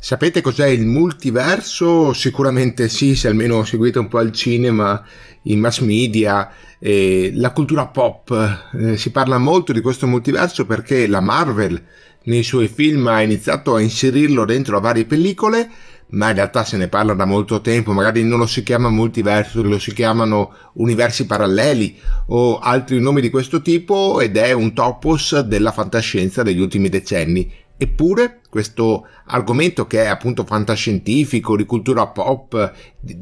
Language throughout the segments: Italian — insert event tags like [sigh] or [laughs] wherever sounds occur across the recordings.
Sapete cos'è il multiverso? Sicuramente sì, se almeno seguite un po' il cinema, i mass media, eh, la cultura pop. Eh, si parla molto di questo multiverso perché la Marvel nei suoi film ha iniziato a inserirlo dentro a varie pellicole, ma in realtà se ne parla da molto tempo, magari non lo si chiama multiverso, lo si chiamano universi paralleli o altri nomi di questo tipo ed è un topos della fantascienza degli ultimi decenni. Eppure questo argomento che è appunto fantascientifico, di cultura pop,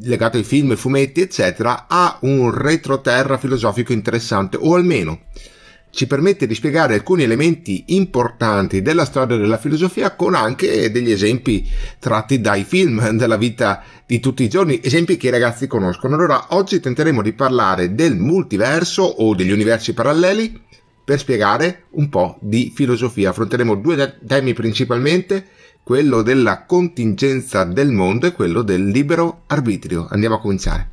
legato ai film, fumetti, eccetera, ha un retroterra filosofico interessante, o almeno ci permette di spiegare alcuni elementi importanti della storia della filosofia con anche degli esempi tratti dai film [laughs] della vita di tutti i giorni, esempi che i ragazzi conoscono. Allora oggi tenteremo di parlare del multiverso o degli universi paralleli, per spiegare un po' di filosofia. Affronteremo due temi principalmente, quello della contingenza del mondo e quello del libero arbitrio. Andiamo a cominciare.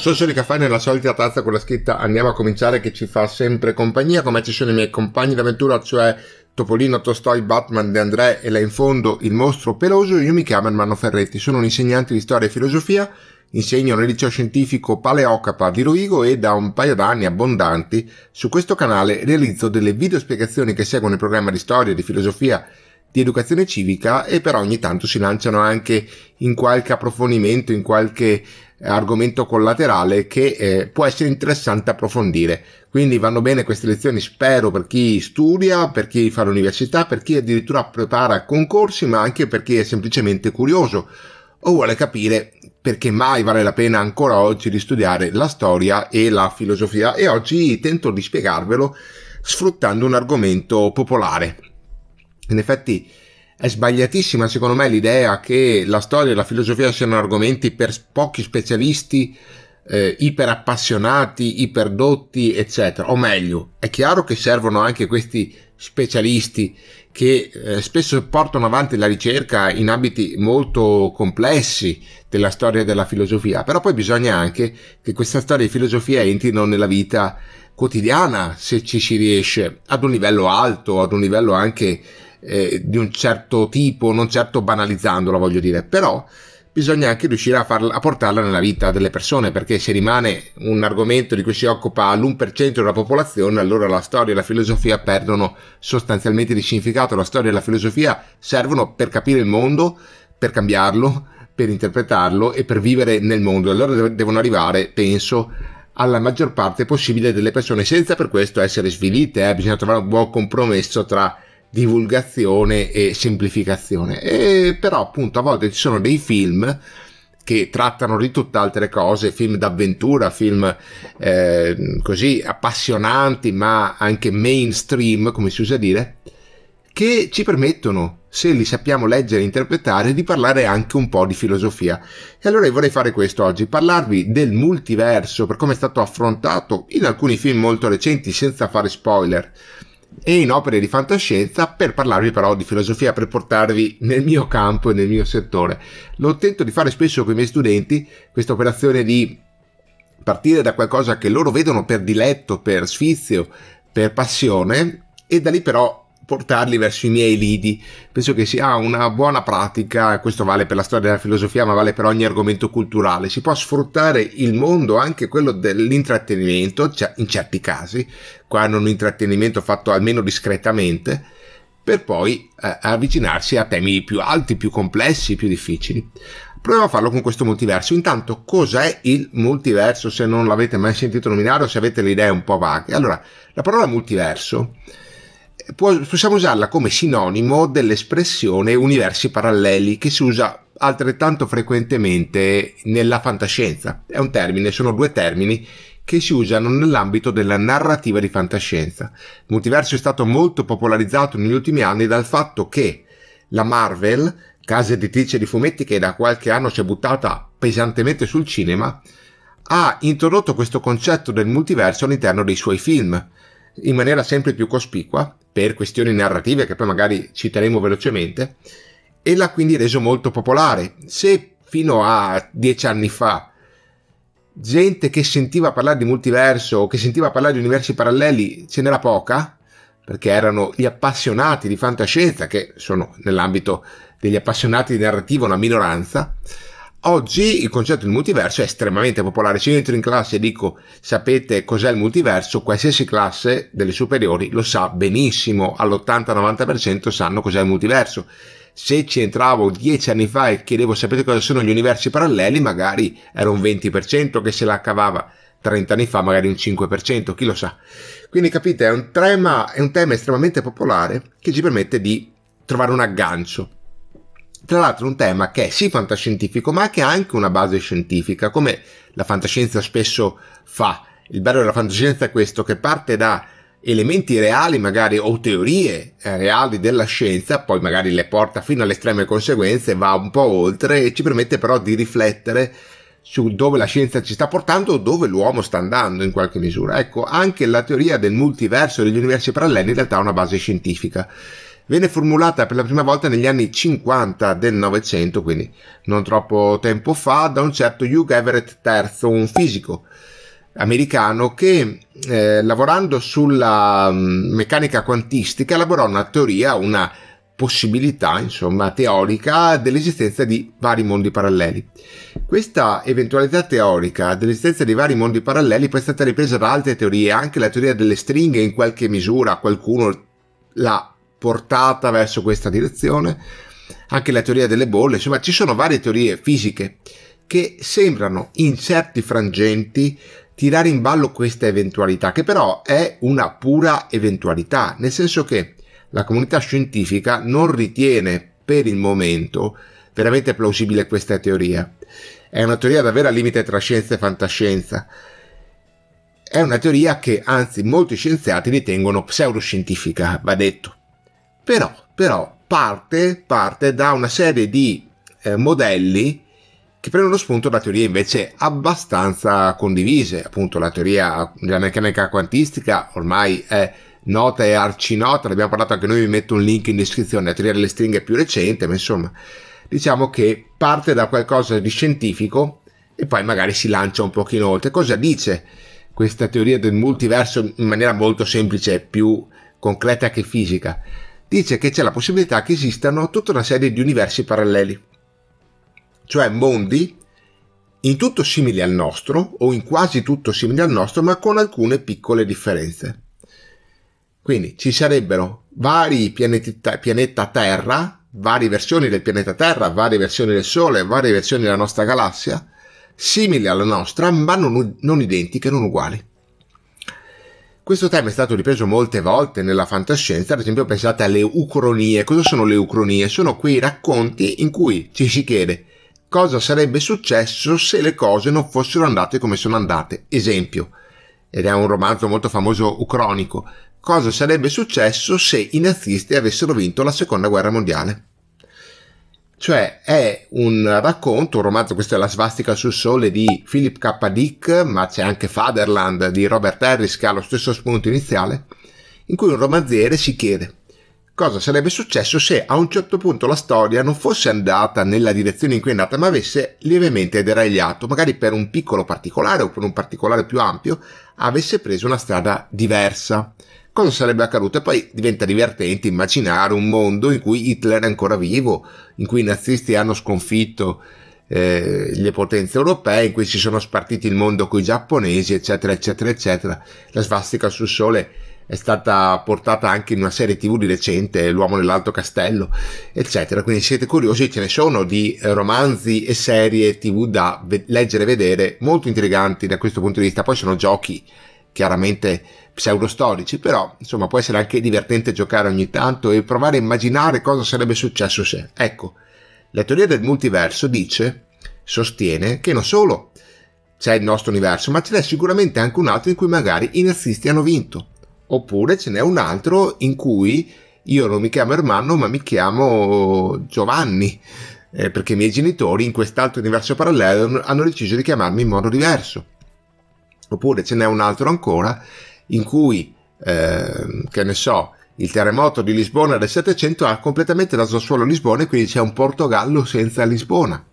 Suoceri Caffè nella solita tazza con la scritta Andiamo a cominciare che ci fa sempre compagnia, come ci sono i miei compagni d'avventura, cioè Topolino, Tostoi, Batman, De André e là in fondo il mostro peloso, io mi chiamo Ermanno Ferretti, sono un insegnante di storia e filosofia, insegno nel liceo scientifico Paleocapa di Roigo e da un paio d'anni abbondanti su questo canale realizzo delle video spiegazioni che seguono il programma di storia, di filosofia di educazione civica e però ogni tanto si lanciano anche in qualche approfondimento, in qualche argomento collaterale che eh, può essere interessante approfondire. Quindi vanno bene queste lezioni, spero, per chi studia, per chi fa l'università, per chi addirittura prepara concorsi, ma anche per chi è semplicemente curioso o vuole capire perché mai vale la pena ancora oggi di studiare la storia e la filosofia e oggi tento di spiegarvelo sfruttando un argomento popolare in effetti è sbagliatissima secondo me l'idea che la storia e la filosofia siano argomenti per pochi specialisti eh, iperappassionati, iperdotti, eccetera. O meglio, è chiaro che servono anche questi specialisti che eh, spesso portano avanti la ricerca in ambiti molto complessi della storia della filosofia, però poi bisogna anche che questa storia e filosofia entrino nella vita quotidiana, se ci si riesce, ad un livello alto, ad un livello anche eh, di un certo tipo, non certo banalizzandola voglio dire, però bisogna anche riuscire a, farla, a portarla nella vita delle persone, perché se rimane un argomento di cui si occupa l'1% della popolazione, allora la storia e la filosofia perdono sostanzialmente di significato, la storia e la filosofia servono per capire il mondo, per cambiarlo, per interpretarlo e per vivere nel mondo. Allora devono arrivare, penso, alla maggior parte possibile delle persone, senza per questo essere svilite, eh? bisogna trovare un buon compromesso tra divulgazione e semplificazione. E però appunto a volte ci sono dei film che trattano di tutt'altre cose, film d'avventura, film eh, così appassionanti ma anche mainstream, come si usa dire, che ci permettono, se li sappiamo leggere e interpretare, di parlare anche un po' di filosofia. E allora io vorrei fare questo oggi, parlarvi del multiverso, per come è stato affrontato in alcuni film molto recenti, senza fare spoiler, e in opere di fantascienza per parlarvi però di filosofia, per portarvi nel mio campo e nel mio settore. Lo tento di fare spesso con i miei studenti, questa operazione di partire da qualcosa che loro vedono per diletto, per sfizio, per passione e da lì però portarli verso i miei lidi. Penso che sia una buona pratica, questo vale per la storia della filosofia, ma vale per ogni argomento culturale. Si può sfruttare il mondo, anche quello dell'intrattenimento, cioè, in certi casi, quando un intrattenimento fatto almeno discretamente, per poi eh, avvicinarsi a temi più alti, più complessi, più difficili. Proviamo a farlo con questo multiverso. Intanto, cos'è il multiverso? Se non l'avete mai sentito nominare o se avete le idee un po' vaghe. Allora, la parola multiverso può, possiamo usarla come sinonimo dell'espressione universi paralleli che si usa altrettanto frequentemente nella fantascienza. È un termine, sono due termini che si usano nell'ambito della narrativa di fantascienza. Il multiverso è stato molto popolarizzato negli ultimi anni dal fatto che la Marvel, casa editrice di fumetti che da qualche anno si è buttata pesantemente sul cinema, ha introdotto questo concetto del multiverso all'interno dei suoi film in maniera sempre più cospicua per questioni narrative che poi magari citeremo velocemente e l'ha quindi reso molto popolare. Se fino a dieci anni fa gente che sentiva parlare di multiverso o che sentiva parlare di universi paralleli ce n'era poca, perché erano gli appassionati di fantascienza, che sono nell'ambito degli appassionati di narrativa una minoranza, Oggi il concetto di multiverso è estremamente popolare. Se io entro in classe e dico sapete cos'è il multiverso, qualsiasi classe delle superiori lo sa benissimo, all'80-90% sanno cos'è il multiverso. Se ci entravo dieci anni fa e chiedevo sapete cosa sono gli universi paralleli, magari era un 20% che se la cavava. 30 anni fa magari un 5%, chi lo sa. Quindi capite, è un tema, è un tema estremamente popolare che ci permette di trovare un aggancio tra l'altro un tema che è sì fantascientifico ma che ha anche una base scientifica come la fantascienza spesso fa il bello della fantascienza è questo che parte da elementi reali magari o teorie eh, reali della scienza poi magari le porta fino alle estreme conseguenze va un po' oltre e ci permette però di riflettere su dove la scienza ci sta portando o dove l'uomo sta andando in qualche misura ecco anche la teoria del multiverso degli universi paralleli in realtà ha una base scientifica venne formulata per la prima volta negli anni 50 del Novecento, quindi non troppo tempo fa, da un certo Hugh Everett III, un fisico americano che eh, lavorando sulla mm, meccanica quantistica elaborò una teoria, una possibilità, insomma, teorica dell'esistenza di vari mondi paralleli. Questa eventualità teorica dell'esistenza di vari mondi paralleli poi è stata ripresa da altre teorie, anche la teoria delle stringhe in qualche misura qualcuno l'ha portata verso questa direzione, anche la teoria delle bolle, insomma ci sono varie teorie fisiche che sembrano in certi frangenti tirare in ballo questa eventualità, che però è una pura eventualità, nel senso che la comunità scientifica non ritiene per il momento veramente plausibile questa teoria. È una teoria davvero al limite tra scienza e fantascienza. È una teoria che anzi molti scienziati ritengono pseudoscientifica, va detto però, però parte, parte da una serie di eh, modelli che prendono spunto da teorie invece abbastanza condivise, appunto la teoria della meccanica quantistica ormai è nota e arcinota, ne abbiamo parlato anche noi, vi metto un link in descrizione, la teoria delle stringhe più recente, ma insomma diciamo che parte da qualcosa di scientifico e poi magari si lancia un pochino oltre. Cosa dice questa teoria del multiverso in maniera molto semplice, più concreta che fisica? dice che c'è la possibilità che esistano tutta una serie di universi paralleli, cioè mondi in tutto simili al nostro o in quasi tutto simili al nostro ma con alcune piccole differenze. Quindi ci sarebbero vari pianeti, pianeta Terra, varie versioni del pianeta Terra, varie versioni del Sole, varie versioni della nostra galassia, simili alla nostra ma non, non identiche, non uguali. Questo tema è stato ripreso molte volte nella fantascienza, per esempio pensate alle ucronie. Cosa sono le ucronie? Sono quei racconti in cui ci si chiede cosa sarebbe successo se le cose non fossero andate come sono andate. Esempio, ed è un romanzo molto famoso ucronico, cosa sarebbe successo se i nazisti avessero vinto la seconda guerra mondiale cioè è un racconto, un romanzo, questa è la svastica sul sole di Philip K. Dick, ma c'è anche Fatherland di Robert Harris che ha lo stesso spunto iniziale, in cui un romanziere si chiede cosa sarebbe successo se a un certo punto la storia non fosse andata nella direzione in cui è andata, ma avesse lievemente deragliato, magari per un piccolo particolare o per un particolare più ampio, avesse preso una strada diversa cosa sarebbe accaduto? E poi diventa divertente immaginare un mondo in cui Hitler è ancora vivo, in cui i nazisti hanno sconfitto eh, le potenze europee, in cui si sono spartiti il mondo con i giapponesi, eccetera, eccetera, eccetera. La svastica sul sole è stata portata anche in una serie tv di recente, L'uomo nell'alto castello, eccetera. Quindi siete curiosi, ce ne sono di romanzi e serie tv da ve- leggere e vedere, molto intriganti da questo punto di vista. Poi sono giochi chiaramente pseudostorici, però insomma può essere anche divertente giocare ogni tanto e provare a immaginare cosa sarebbe successo se. Ecco, la teoria del multiverso dice, sostiene che non solo c'è il nostro universo, ma ce n'è sicuramente anche un altro in cui magari i nazisti hanno vinto. Oppure ce n'è un altro in cui io non mi chiamo Ermanno, ma mi chiamo Giovanni, eh, perché i miei genitori in quest'altro universo parallelo hanno deciso di chiamarmi in modo diverso Oppure ce n'è un altro ancora in cui, eh, che ne so, il terremoto di Lisbona del 700 ha completamente dato suolo a Lisbona e quindi c'è un Portogallo senza Lisbona.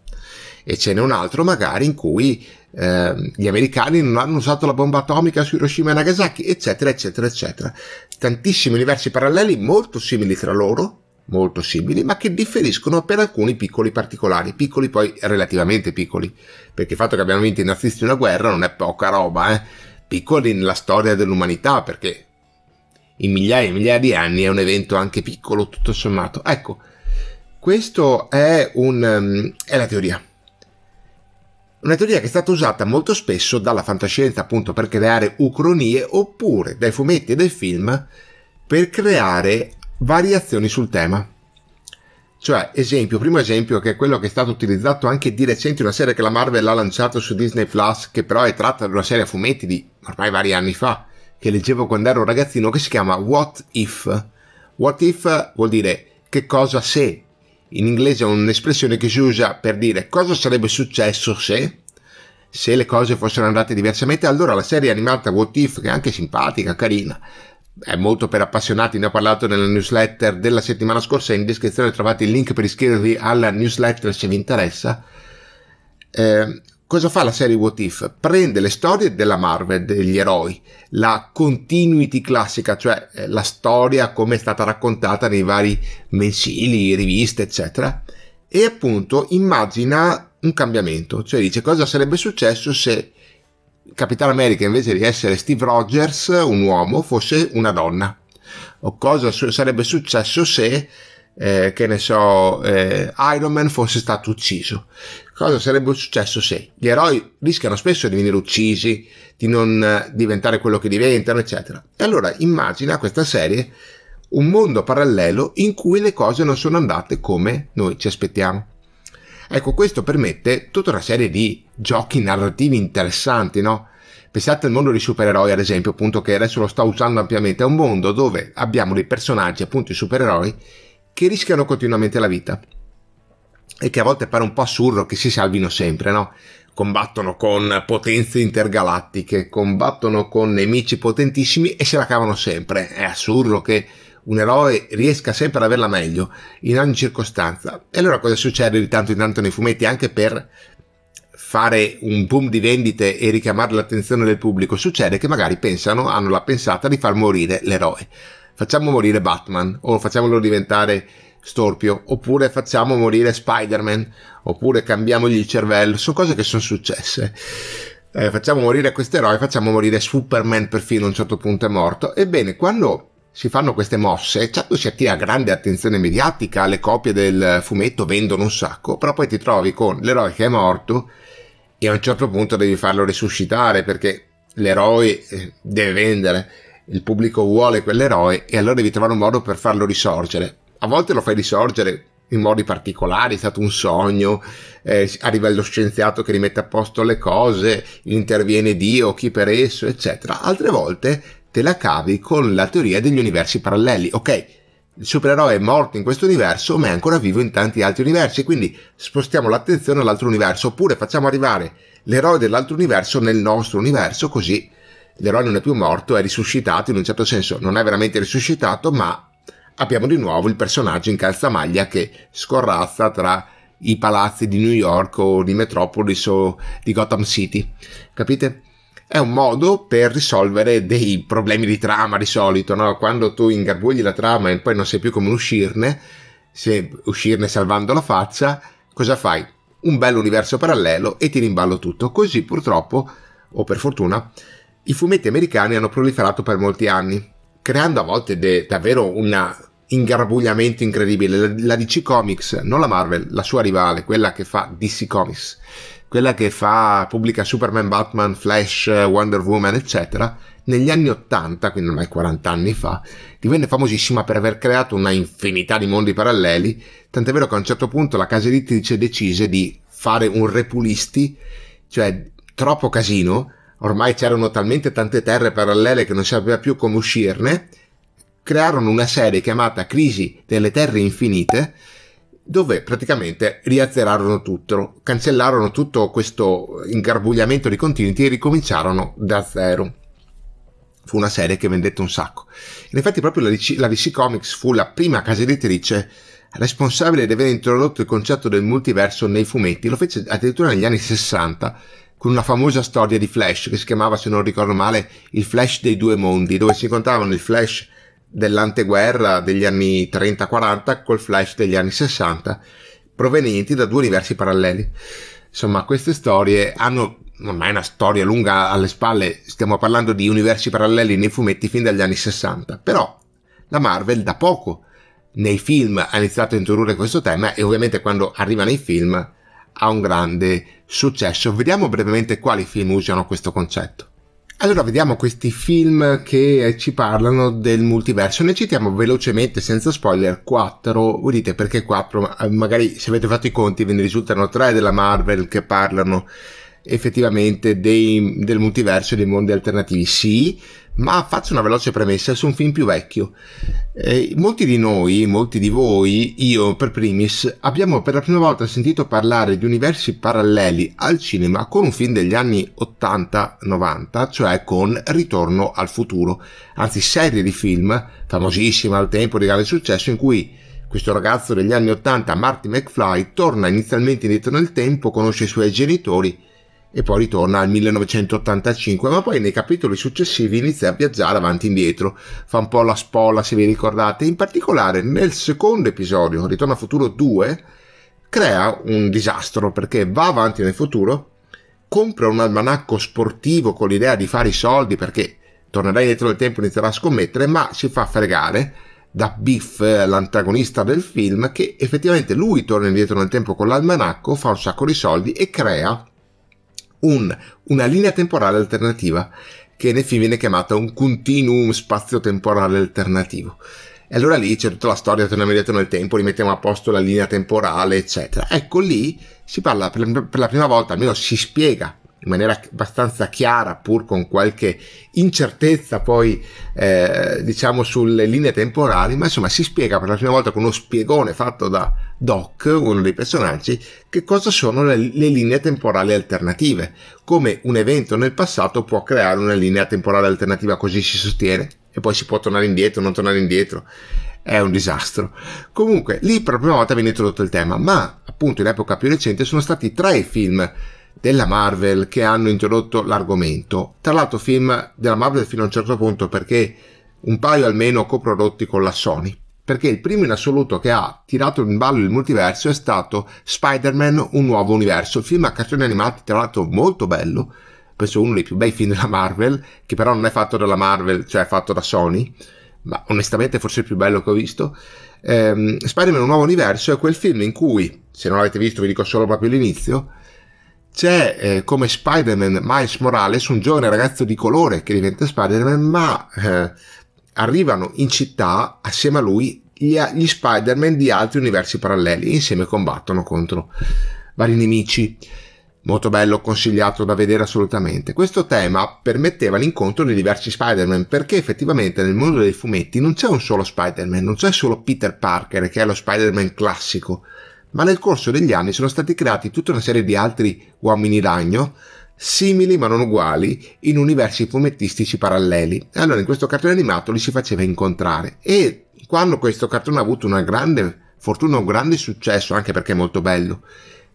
E ce n'è un altro magari in cui eh, gli americani non hanno usato la bomba atomica su Hiroshima e Nagasaki, eccetera, eccetera, eccetera. Tantissimi universi paralleli molto simili tra loro, molto simili, ma che differiscono per alcuni piccoli particolari, piccoli poi relativamente piccoli, perché il fatto che abbiamo vinto i nazisti una guerra non è poca roba, eh? piccoli nella storia dell'umanità, perché in migliaia e migliaia di anni è un evento anche piccolo tutto sommato. Ecco, questa è, um, è la teoria. Una teoria che è stata usata molto spesso dalla fantascienza appunto per creare ucronie oppure dai fumetti e dai film per creare variazioni sul tema. Cioè, esempio, primo esempio che è quello che è stato utilizzato anche di recente una serie che la Marvel ha lanciato su Disney Plus, che però è tratta da una serie a fumetti di ormai vari anni fa, che leggevo quando ero un ragazzino, che si chiama What If. What If vuol dire che cosa se. In inglese è un'espressione che si usa per dire cosa sarebbe successo se se le cose fossero andate diversamente, allora la serie animata What If, che è anche simpatica, carina, è molto per appassionati, ne ho parlato nella newsletter della settimana scorsa, in descrizione trovate il link per iscrivervi alla newsletter se vi interessa. Eh, cosa fa la serie What If? Prende le storie della Marvel, degli eroi, la continuity classica, cioè eh, la storia come è stata raccontata nei vari mensili, riviste, eccetera, e appunto immagina un cambiamento, cioè dice cosa sarebbe successo se Capitano America invece di essere Steve Rogers, un uomo, fosse una donna. O cosa su- sarebbe successo se, eh, che ne so, eh, Iron Man fosse stato ucciso? Cosa sarebbe successo se? Gli eroi rischiano spesso di venire uccisi, di non eh, diventare quello che diventano, eccetera. E allora immagina questa serie un mondo parallelo in cui le cose non sono andate come noi ci aspettiamo. Ecco, questo permette tutta una serie di giochi narrativi interessanti, no? Pensate al mondo dei supereroi, ad esempio, appunto, che adesso lo sto usando ampiamente, è un mondo dove abbiamo dei personaggi, appunto i supereroi, che rischiano continuamente la vita. E che a volte pare un po' assurdo che si salvino sempre, no? Combattono con potenze intergalattiche, combattono con nemici potentissimi e se la cavano sempre. È assurdo che un eroe riesca sempre ad averla meglio in ogni circostanza. E allora cosa succede di tanto in tanto nei fumetti anche per fare un boom di vendite e richiamare l'attenzione del pubblico? Succede che magari pensano, hanno la pensata di far morire l'eroe. Facciamo morire Batman o facciamolo diventare storpio, oppure facciamo morire Spider-Man, oppure cambiamogli il cervello, sono cose che sono successe. Eh, facciamo morire questo eroe, facciamo morire Superman perfino a un certo punto è morto. Ebbene, quando si fanno queste mosse, certo si attira grande attenzione mediatica, le copie del fumetto vendono un sacco, però poi ti trovi con l'eroe che è morto e a un certo punto devi farlo risuscitare perché l'eroe eh, deve vendere, il pubblico vuole quell'eroe e allora devi trovare un modo per farlo risorgere. A volte lo fai risorgere in modi particolari, è stato un sogno, eh, arriva lo scienziato che rimette a posto le cose, interviene Dio, chi per esso, eccetera. Altre volte te la cavi con la teoria degli universi paralleli. Ok, il supereroe è morto in questo universo, ma è ancora vivo in tanti altri universi, quindi spostiamo l'attenzione all'altro universo, oppure facciamo arrivare l'eroe dell'altro universo nel nostro universo, così l'eroe non è più morto, è risuscitato in un certo senso, non è veramente risuscitato, ma abbiamo di nuovo il personaggio in calzamaglia che scorrazza tra i palazzi di New York o di Metropolis o di Gotham City. Capite? è un modo per risolvere dei problemi di trama di solito, no? Quando tu ingarbugli la trama e poi non sai più come uscirne, se uscirne salvando la faccia, cosa fai? Un bel universo parallelo e ti rimballo tutto. Così purtroppo, o per fortuna, i fumetti americani hanno proliferato per molti anni, creando a volte de- davvero un ingarbugliamento incredibile. La-, la DC Comics, non la Marvel, la sua rivale, quella che fa DC Comics quella che fa, pubblica Superman, Batman, Flash, Wonder Woman, eccetera, negli anni 80, quindi ormai 40 anni fa, divenne famosissima per aver creato una infinità di mondi paralleli, tant'è vero che a un certo punto la casa editrice decise di fare un repulisti, cioè troppo casino, ormai c'erano talmente tante terre parallele che non sapeva più come uscirne, crearono una serie chiamata Crisi delle Terre Infinite, dove praticamente riazzerarono tutto, cancellarono tutto questo ingarbugliamento di contenuti e ricominciarono da zero. Fu una serie che vendette un sacco. In effetti proprio la DC, la DC Comics fu la prima casa editrice responsabile di aver introdotto il concetto del multiverso nei fumetti. Lo fece addirittura negli anni 60 con una famosa storia di Flash che si chiamava, se non ricordo male, il Flash dei due mondi, dove si incontravano il Flash dell'anteguerra degli anni 30-40 col flash degli anni 60, provenienti da due universi paralleli. Insomma, queste storie hanno ormai una storia lunga alle spalle, stiamo parlando di universi paralleli nei fumetti fin dagli anni 60, però la Marvel da poco nei film ha iniziato a introdurre questo tema e ovviamente quando arriva nei film ha un grande successo. Vediamo brevemente quali film usano questo concetto. Allora vediamo questi film che eh, ci parlano del multiverso, ne citiamo velocemente senza spoiler 4, udite perché 4, eh, magari se avete fatto i conti ve ne risultano 3 della Marvel che parlano effettivamente dei, del multiverso e dei mondi alternativi, sì, ma faccio una veloce premessa su un film più vecchio. Eh, molti di noi, molti di voi, io per primis, abbiamo per la prima volta sentito parlare di universi paralleli al cinema con un film degli anni 80-90, cioè con Ritorno al futuro, anzi serie di film, famosissima al tempo di grande successo, in cui questo ragazzo degli anni 80, Marty McFly, torna inizialmente indietro nel tempo, conosce i suoi genitori, e poi ritorna al 1985, ma poi nei capitoli successivi inizia a viaggiare avanti e indietro, fa un po' la spolla se vi ricordate, in particolare nel secondo episodio, Ritorno al futuro 2, crea un disastro perché va avanti nel futuro, compra un almanacco sportivo con l'idea di fare i soldi perché tornerà indietro nel tempo e inizierà a scommettere, ma si fa fregare da Biff, l'antagonista del film, che effettivamente lui torna indietro nel tempo con l'almanacco, fa un sacco di soldi e crea un, una linea temporale alternativa che nel film viene chiamata un continuum spazio-temporale alternativo. E allora lì c'è tutta la storia, torniamo indietro nel tempo, rimettiamo a posto la linea temporale, eccetera. Ecco lì si parla per la prima volta, almeno si spiega in maniera abbastanza chiara, pur con qualche incertezza poi eh, diciamo sulle linee temporali, ma insomma si spiega per la prima volta con uno spiegone fatto da Doc, uno dei personaggi, che cosa sono le, le linee temporali alternative, come un evento nel passato può creare una linea temporale alternativa, così si sostiene, e poi si può tornare indietro, non tornare indietro è un disastro. Comunque, lì per la prima volta viene introdotto il tema, ma appunto in epoca più recente sono stati tre film della Marvel che hanno introdotto l'argomento. Tra l'altro film della Marvel fino a un certo punto perché un paio almeno coprodotti con la Sony. Perché il primo in assoluto che ha tirato in ballo il multiverso è stato Spider-Man Un nuovo universo, il film a cartoni animati tra l'altro molto bello, penso uno dei più bei film della Marvel, che però non è fatto dalla Marvel, cioè è fatto da Sony, ma onestamente forse il più bello che ho visto. Ehm, Spider-Man Un nuovo universo è quel film in cui, se non l'avete visto vi dico solo proprio l'inizio, c'è eh, come Spider-Man Miles Morales un giovane ragazzo di colore che diventa Spider-Man, ma eh, arrivano in città assieme a lui gli, gli Spider-Man di altri universi paralleli e insieme combattono contro vari nemici. Molto bello, consigliato da vedere assolutamente. Questo tema permetteva l'incontro di diversi Spider-Man perché effettivamente nel mondo dei fumetti non c'è un solo Spider-Man, non c'è solo Peter Parker che è lo Spider-Man classico, ma nel corso degli anni sono stati creati tutta una serie di altri uomini ragno simili ma non uguali in universi fumettistici paralleli. Allora in questo cartone animato li si faceva incontrare e quando questo cartone ha avuto una grande fortuna, un grande successo, anche perché è molto bello,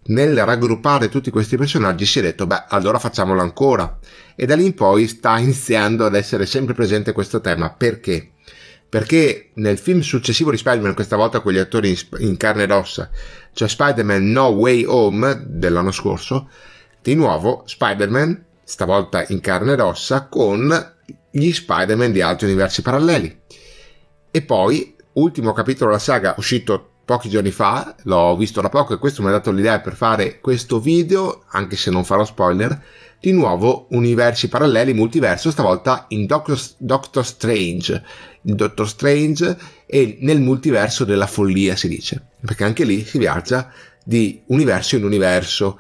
nel raggruppare tutti questi personaggi si è detto beh allora facciamolo ancora e da lì in poi sta [laughs] iniziando ad essere sempre presente questo tema perché perché nel film successivo di Spider-Man, questa volta con gli attori in, carne ed ossa, cioè Spider-Man No Way Home dell'anno scorso, di nuovo Spider-Man, stavolta in carne ed ossa, con gli Spider-Man di altri universi paralleli. E poi, ultimo capitolo della saga, uscito pochi giorni fa, l'ho visto da poco e questo mi ha dato l'idea per fare questo video, anche se non farò spoiler, di nuovo universi paralleli, multiverso, stavolta in Doctor, Doctor Strange. In Doctor Strange e nel multiverso della follia, si dice, perché anche lì si viaggia di universo in universo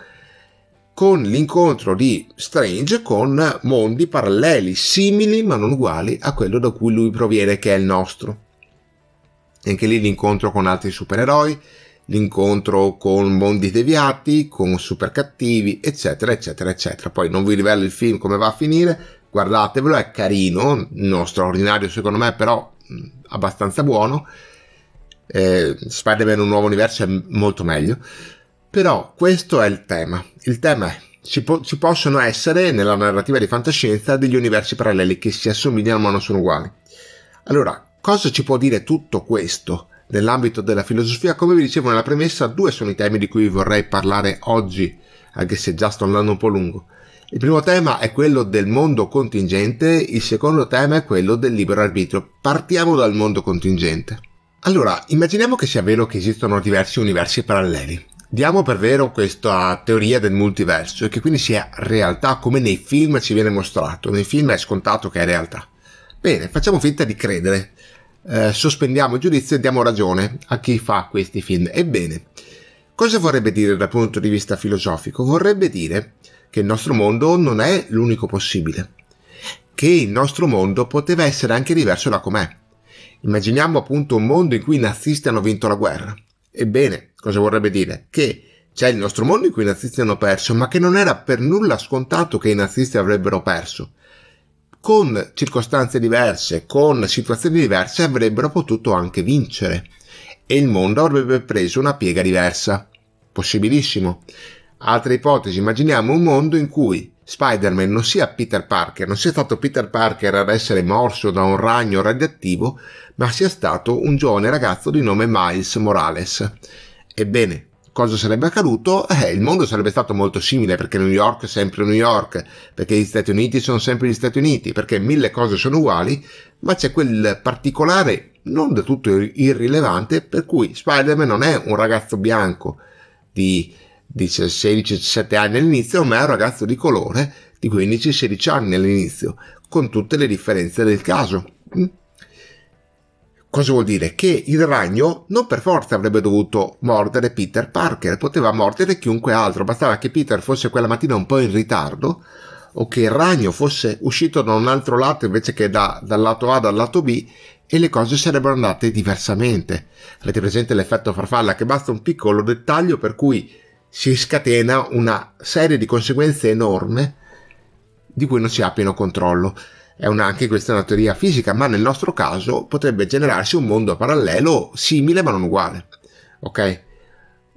con l'incontro di Strange con mondi paralleli, simili ma non uguali a quello da cui lui proviene, che è il nostro. Anche lì l'incontro con altri supereroi, l'incontro con mondi deviati, con super cattivi, eccetera, eccetera, eccetera. Poi non vi rivelo il film come va a finire, guardatevelo, è carino, non straordinario secondo me, però abbastanza buono. Eh, Spider-Man un nuovo universo è molto meglio. Però questo è il tema. Il tema è ci, po- ci possono essere nella narrativa di fantascienza degli universi paralleli che si assomigliano ma non sono uguali. Allora, cosa ci può dire tutto questo? Nell'ambito della filosofia, come vi dicevo nella premessa, due sono i temi di cui vorrei parlare oggi, anche se già sto andando un po' lungo. Il primo tema è quello del mondo contingente, il secondo tema è quello del libero arbitrio. Partiamo dal mondo contingente. Allora, immaginiamo che sia vero che esistono diversi universi paralleli. Diamo per vero questa teoria del multiverso e che quindi sia realtà come nei film ci viene mostrato. Nei film è scontato che è realtà. Bene, facciamo finta di credere eh, sospendiamo il giudizio e diamo ragione a chi fa questi film. Ebbene, cosa vorrebbe dire dal punto di vista filosofico? Vorrebbe dire che il nostro mondo non è l'unico possibile, che il nostro mondo poteva essere anche diverso da com'è. Immaginiamo appunto un mondo in cui i nazisti hanno vinto la guerra. Ebbene, cosa vorrebbe dire? Che c'è il nostro mondo in cui i nazisti hanno perso, ma che non era per nulla scontato che i nazisti avrebbero perso con circostanze diverse, con situazioni diverse avrebbero potuto anche vincere e il mondo avrebbe preso una piega diversa. Possibilissimo. Altra ipotesi, immaginiamo un mondo in cui Spider-Man non sia Peter Parker, non sia stato Peter Parker ad essere morso da un ragno radioattivo, ma sia stato un giovane ragazzo di nome Miles Morales. Ebbene, cosa sarebbe accaduto? Eh, il mondo sarebbe stato molto simile perché New York è sempre New York, perché gli Stati Uniti sono sempre gli Stati Uniti, perché mille cose sono uguali, ma c'è quel particolare non del tutto irrilevante per cui Spider-Man non è un ragazzo bianco di, di 16-17 anni all'inizio, ma è un ragazzo di colore di 15-16 anni all'inizio, con tutte le differenze del caso. Mm? Cosa vuol dire? Che il ragno non per forza avrebbe dovuto mordere Peter Parker, poteva mordere chiunque altro, bastava che Peter fosse quella mattina un po' in ritardo o che il ragno fosse uscito da un altro lato invece che da, dal lato A dal lato B e le cose sarebbero andate diversamente. Avete presente l'effetto farfalla che basta un piccolo dettaglio per cui si scatena una serie di conseguenze enorme di cui non si ha pieno controllo una, anche questa è una teoria fisica, ma nel nostro caso potrebbe generarsi un mondo parallelo simile ma non uguale. Ok?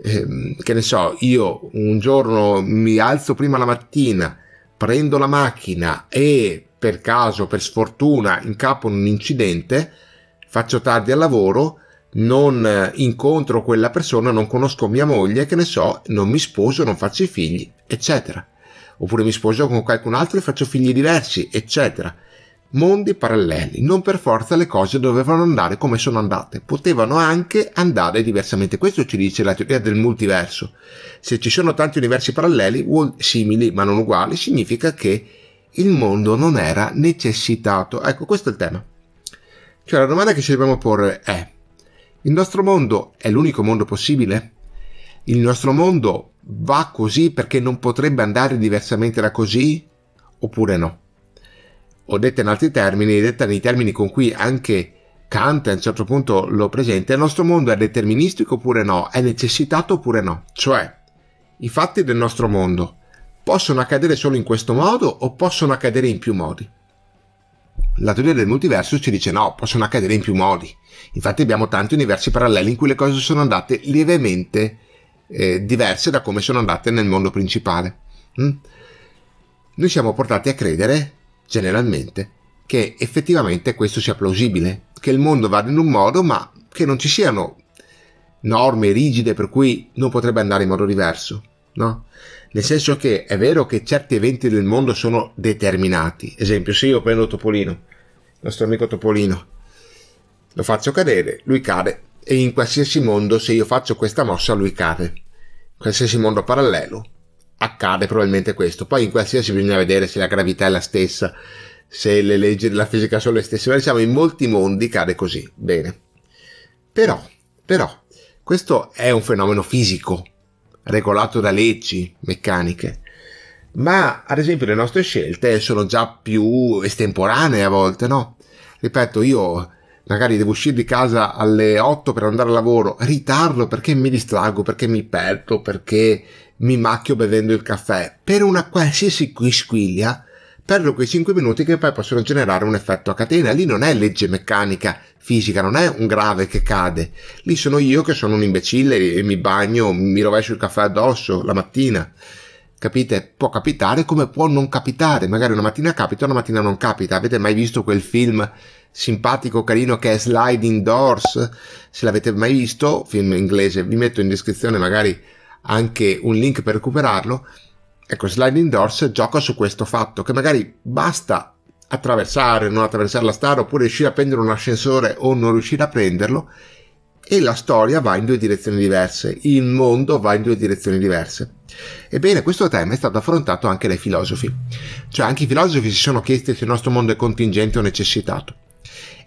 Ehm, che ne so, io un giorno mi alzo prima la mattina, prendo la macchina e per caso, per sfortuna, incapo in un incidente, faccio tardi al lavoro, non incontro quella persona, non conosco mia moglie, che ne so, non mi sposo, non faccio i figli, eccetera. Oppure mi sposo con qualcun altro e faccio figli diversi, eccetera mondi paralleli. Non per forza le cose dovevano andare come sono andate, potevano anche andare diversamente. Questo ci dice la teoria del multiverso. Se ci sono tanti universi paralleli, simili ma non uguali, significa che il mondo non era necessitato. Ecco, questo è il tema. Cioè la domanda che ci dobbiamo porre è, il nostro mondo è l'unico mondo possibile? Il nostro mondo va così perché non potrebbe andare diversamente da così? Oppure no? o detta in altri termini, detta nei termini con cui anche Kant a un certo punto lo presenta, il nostro mondo è deterministico oppure no, è necessitato oppure no, cioè i fatti del nostro mondo possono accadere solo in questo modo o possono accadere in più modi. La teoria del multiverso ci dice no, possono accadere in più modi. Infatti abbiamo tanti universi paralleli in cui le cose sono andate lievemente eh, diverse da come sono andate nel mondo principale. Mm? Noi siamo portati a credere generalmente, che effettivamente questo sia plausibile, che il mondo vada in un modo ma che non ci siano norme rigide per cui non potrebbe andare in modo diverso, no? Nel senso che è vero che certi eventi del mondo sono determinati. Esempio, se io prendo Topolino, il nostro amico Topolino, lo faccio cadere, lui cade, e in qualsiasi mondo se io faccio questa mossa lui cade, in qualsiasi mondo parallelo accade probabilmente questo. Poi in qualsiasi bisogna vedere se la gravità è la stessa, se le leggi della fisica sono le stesse, ma diciamo in molti mondi cade così. Bene. Però, però, questo è un fenomeno fisico, regolato da leggi meccaniche. Ma ad esempio le nostre scelte sono già più estemporanee a volte, no? Ripeto, io magari devo uscire di casa alle 8 per andare al lavoro, ritardo perché mi distraggo, perché mi perdo, perché mi macchio bevendo il caffè, per una qualsiasi quisquiglia perdo quei 5 minuti che poi possono generare un effetto a catena. Lì non è legge meccanica, fisica, non è un grave che cade. Lì sono io che sono un imbecille e mi bagno, mi rovescio il caffè addosso la mattina. Capite? Può capitare come può non capitare. Magari una mattina capita, una mattina non capita. Avete mai visto quel film simpatico, carino che è Sliding Doors? Se l'avete mai visto, film inglese, vi metto in descrizione magari anche un link per recuperarlo. Ecco, Sliding Doors gioca su questo fatto che magari basta attraversare, non attraversare la strada, oppure riuscire a prendere un ascensore o non riuscire a prenderlo, e la storia va in due direzioni diverse, il mondo va in due direzioni diverse. Ebbene, questo tema è stato affrontato anche dai filosofi, cioè anche i filosofi si sono chiesti se il nostro mondo è contingente o necessitato.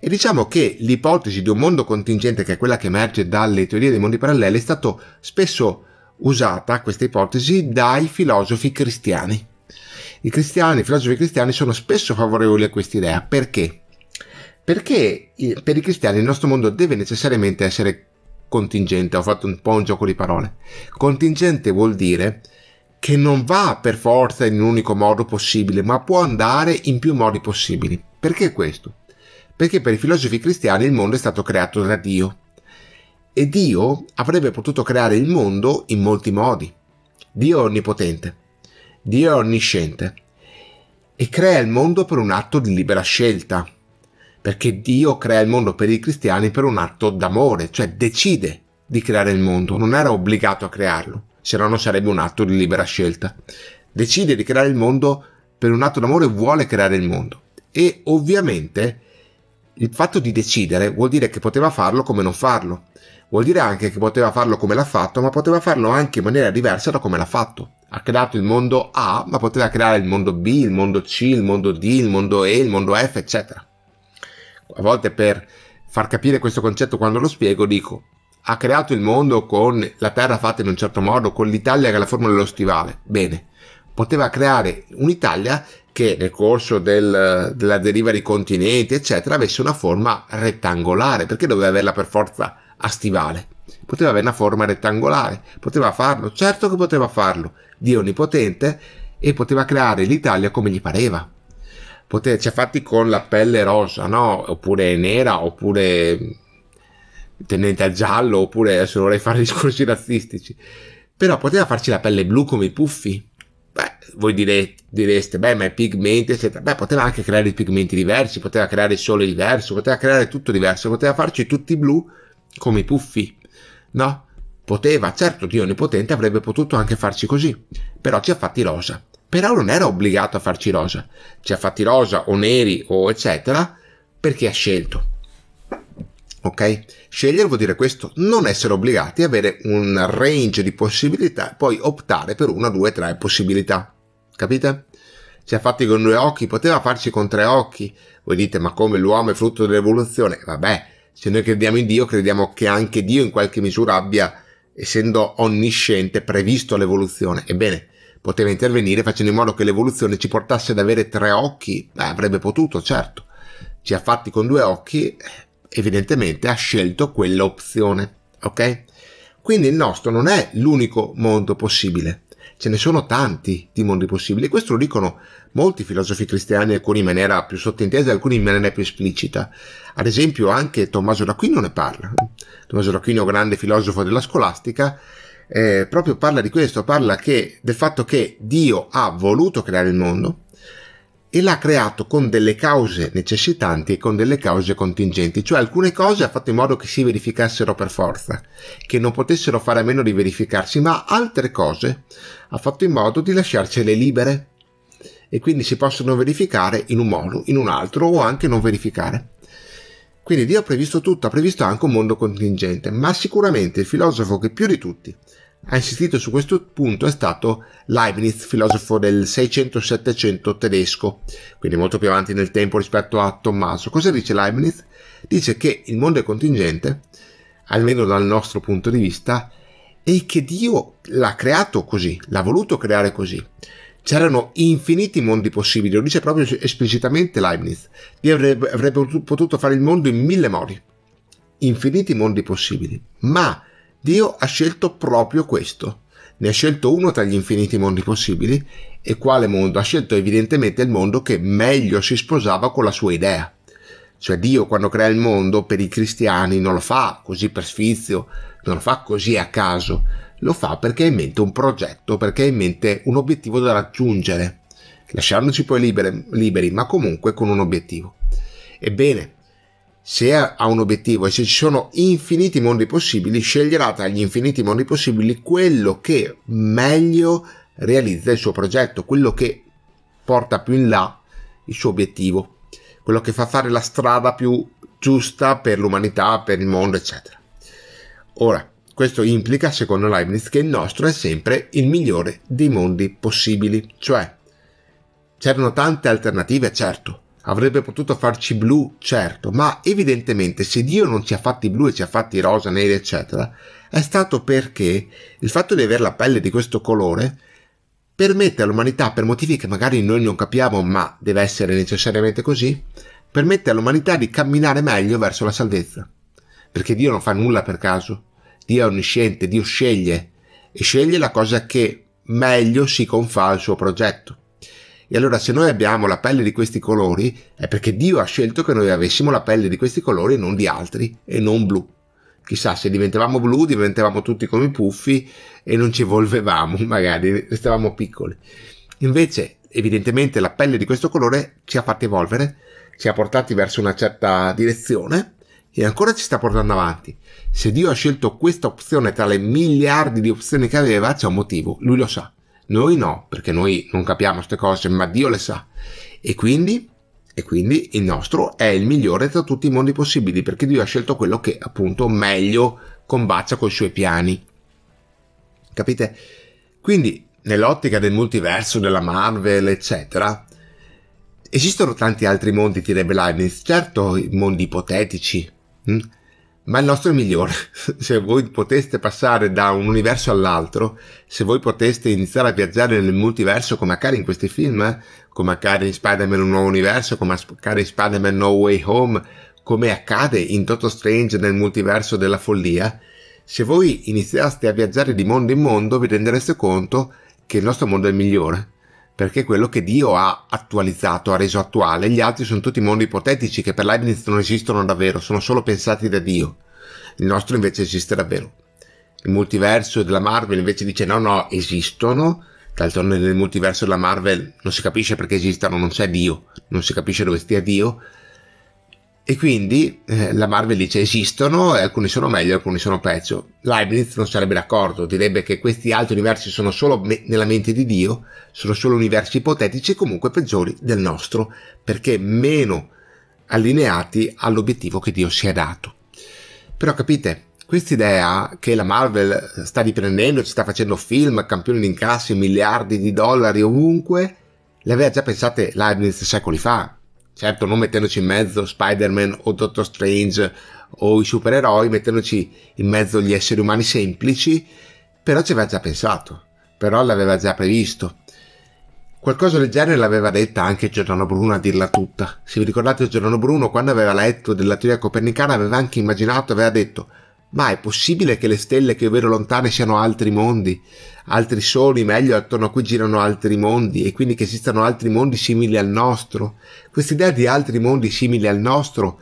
E diciamo che l'ipotesi di un mondo contingente, che è quella che emerge dalle teorie dei mondi paralleli, è stato spesso usata questa ipotesi dai filosofi cristiani. I cristiani, i filosofi cristiani sono spesso favorevoli a questa idea. Perché? Perché per i cristiani il nostro mondo deve necessariamente essere contingente. Ho fatto un po' un gioco di parole. Contingente vuol dire che non va per forza in un unico modo possibile, ma può andare in più modi possibili. Perché questo? Perché per i filosofi cristiani il mondo è stato creato da Dio e Dio avrebbe potuto creare il mondo in molti modi. Dio è onnipotente, Dio è onnisciente e crea il mondo per un atto di libera scelta, perché Dio crea il mondo per i cristiani per un atto d'amore, cioè decide di creare il mondo, non era obbligato a crearlo, se no non sarebbe un atto di libera scelta. Decide di creare il mondo per un atto d'amore, vuole creare il mondo. E ovviamente il fatto di decidere vuol dire che poteva farlo come non farlo. Vuol dire anche che poteva farlo come l'ha fatto, ma poteva farlo anche in maniera diversa da come l'ha fatto. Ha creato il mondo A, ma poteva creare il mondo B, il mondo C, il mondo D, il mondo E, il mondo F, eccetera. A volte per far capire questo concetto quando lo spiego dico ha creato il mondo con la terra fatta in un certo modo, con l'Italia che è la forma dello stivale. Bene, poteva creare un'Italia che nel corso del, della deriva dei continenti, eccetera, avesse una forma rettangolare, perché doveva averla per forza a stivale. Poteva avere una forma rettangolare, poteva farlo, certo che poteva farlo, Dio onnipotente, e poteva creare l'Italia come gli pareva. Poteva, cioè fatti con la pelle rosa, no? Oppure nera, oppure tendente al giallo, oppure adesso vorrei fare [laughs] discorsi razzistici. Però poteva farci la pelle blu come i puffi. Beh, voi dire, direste, beh, ma i pigmenti, eccetera. Beh, poteva anche creare i pigmenti diversi, poteva creare il sole diverso, poteva creare tutto diverso, poteva farci tutti blu come i puffi, no? Poteva, certo Dio Onnipotente avrebbe potuto anche farci così, però ci ha fatti rosa. Però non era obbligato a farci rosa, ci ha fatti rosa o neri o eccetera, perché ha scelto. Ok? Scegliere vuol dire questo, non essere obbligati, avere un range di possibilità, poi optare per una, due, tre possibilità. Capite? Ci ha fatti con due occhi, poteva farci con tre occhi. Voi dite, ma come l'uomo è frutto dell'evoluzione? Vabbè, se noi crediamo in Dio, crediamo che anche Dio in qualche misura abbia, essendo onnisciente, previsto l'evoluzione. Ebbene, poteva intervenire facendo in modo che l'evoluzione ci portasse ad avere tre occhi, Beh, avrebbe potuto, certo. Ci ha fatti con due occhi, evidentemente ha scelto quell'opzione, ok? Quindi il nostro non è l'unico mondo possibile ce ne sono tanti di mondi possibili. Questo lo dicono molti filosofi cristiani, alcuni in maniera più sottintesa, alcuni in maniera più esplicita. Ad esempio anche Tommaso d'Aquino ne parla. Tommaso d'Aquino, grande filosofo della scolastica, eh, proprio parla di questo, parla che, del fatto che Dio ha voluto creare il mondo, e l'ha creato con delle cause necessitanti e con delle cause contingenti, cioè alcune cose ha fatto in modo che si verificassero per forza, che non potessero fare a meno di verificarsi, ma altre cose ha fatto in modo di lasciarcele libere e quindi si possono verificare in un modo, in un altro o anche non verificare. Quindi Dio ha previsto tutto, ha previsto anche un mondo contingente, ma sicuramente il filosofo che più di tutti a insistito su questo punto è stato Leibniz, filosofo del 600-700 tedesco, quindi molto più avanti nel tempo rispetto a Tommaso. Cosa dice Leibniz? Dice che il mondo è contingente, almeno dal nostro punto di vista, e che Dio l'ha creato così, l'ha voluto creare così. C'erano infiniti mondi possibili, lo dice proprio esplicitamente Leibniz. Dio avrebbe, avrebbe potuto fare il mondo in mille modi, infiniti mondi possibili, ma Dio ha scelto proprio questo. Ne ha scelto uno tra gli infiniti mondi possibili e quale mondo? Ha scelto evidentemente il mondo che meglio si sposava con la sua idea. Cioè Dio quando crea il mondo per i cristiani non lo fa così per sfizio, non lo fa così a caso, lo fa perché ha in mente un progetto, perché ha in mente un obiettivo da raggiungere, lasciandoci poi liberi, liberi ma comunque con un obiettivo. Ebbene, se ha un obiettivo e se ci sono infiniti mondi possibili, sceglierà tra gli infiniti mondi possibili quello che meglio realizza il suo progetto, quello che porta più in là il suo obiettivo, quello che fa fare la strada più giusta per l'umanità, per il mondo, eccetera. Ora, questo implica, secondo Leibniz, che il nostro è sempre il migliore dei mondi possibili, cioè c'erano tante alternative, certo, Avrebbe potuto farci blu, certo, ma evidentemente se Dio non ci ha fatti blu e ci ha fatti rosa, neri, eccetera, è stato perché il fatto di avere la pelle di questo colore permette all'umanità, per motivi che magari noi non capiamo, ma deve essere necessariamente così, permette all'umanità di camminare meglio verso la salvezza. Perché Dio non fa nulla per caso, Dio è onnisciente, Dio sceglie e sceglie la cosa che meglio si confà al suo progetto. E allora se noi abbiamo la pelle di questi colori è perché Dio ha scelto che noi avessimo la pelle di questi colori e non di altri e non blu. Chissà, se diventavamo blu diventavamo tutti come i puffi e non ci evolvevamo, [laughs] magari restavamo piccoli. Invece, evidentemente la pelle di questo colore ci ha fatti evolvere, ci ha portati verso una certa direzione e ancora ci sta portando avanti. Se Dio ha scelto questa opzione tra le miliardi di opzioni che aveva, c'è un motivo, lui lo sa. Noi no, perché noi non capiamo queste cose, ma Dio le sa. E quindi, e quindi il nostro è il migliore tra tutti i mondi possibili, perché Dio ha scelto quello che appunto meglio combacia con i suoi piani. Capite? Quindi, nell'ottica del multiverso, della Marvel, eccetera, esistono tanti altri mondi, direbbe Leibniz, certo mondi ipotetici, hm? ma il nostro è migliore. [laughs] se voi poteste passare da un universo all'altro, se voi poteste iniziare a viaggiare nel multiverso come accade in questi film, eh, come accade in Spider-Man Un Nuovo Universo, come accade in Spider-Man No Way Home, come accade in Toto Strange nel multiverso della follia, se voi iniziaste a viaggiare di mondo in mondo vi rendereste conto che il nostro mondo è migliore perché è quello che Dio ha attualizzato, ha reso attuale. Gli altri sono tutti mondi ipotetici che per Leibniz non esistono davvero, sono solo pensati da Dio. Il nostro invece esiste davvero. Il multiverso della Marvel invece dice no, no, esistono. D'altronde nel multiverso della Marvel non si capisce perché esistano, non c'è Dio, non si capisce dove stia Dio, e quindi eh, la Marvel dice esistono e alcuni sono meglio, alcuni sono peggio. Leibniz non sarebbe d'accordo, direbbe che questi altri universi sono solo me- nella mente di Dio, sono solo universi ipotetici e comunque peggiori del nostro, perché meno allineati all'obiettivo che Dio si è dato. Però capite, questa idea che la Marvel sta riprendendo, ci sta facendo film, campioni di incassi, miliardi di dollari ovunque, l'aveva già pensate Leibniz secoli fa, certo non mettendoci in mezzo Spider-Man o Doctor Strange o i supereroi, mettendoci in mezzo gli esseri umani semplici, però ci aveva già pensato, però l'aveva già previsto. Qualcosa del genere l'aveva detta anche Giordano Bruno a dirla tutta. Se vi ricordate Giordano Bruno, quando aveva letto della teoria copernicana, aveva anche immaginato, aveva detto ma è possibile che le stelle che io vedo lontane siano altri mondi, altri soli, meglio attorno a cui girano altri mondi e quindi che esistano altri mondi simili al nostro? Quest'idea di altri mondi simili al nostro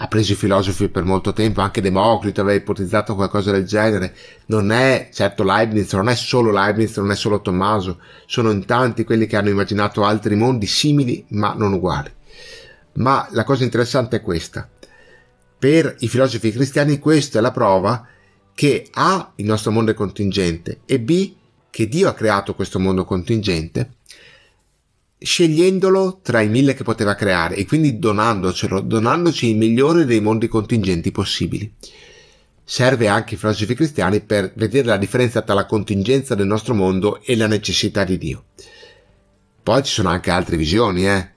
ha preso i filosofi per molto tempo, anche Democrito aveva ipotizzato qualcosa del genere. Non è certo Leibniz, non è solo Leibniz, non è solo Tommaso, sono in tanti quelli che hanno immaginato altri mondi simili ma non uguali. Ma la cosa interessante è questa per i filosofi cristiani questa è la prova che A il nostro mondo è contingente e B che Dio ha creato questo mondo contingente scegliendolo tra i mille che poteva creare e quindi donandocelo, donandoci il migliore dei mondi contingenti possibili. Serve anche i filosofi cristiani per vedere la differenza tra la contingenza del nostro mondo e la necessità di Dio. Poi ci sono anche altre visioni, eh?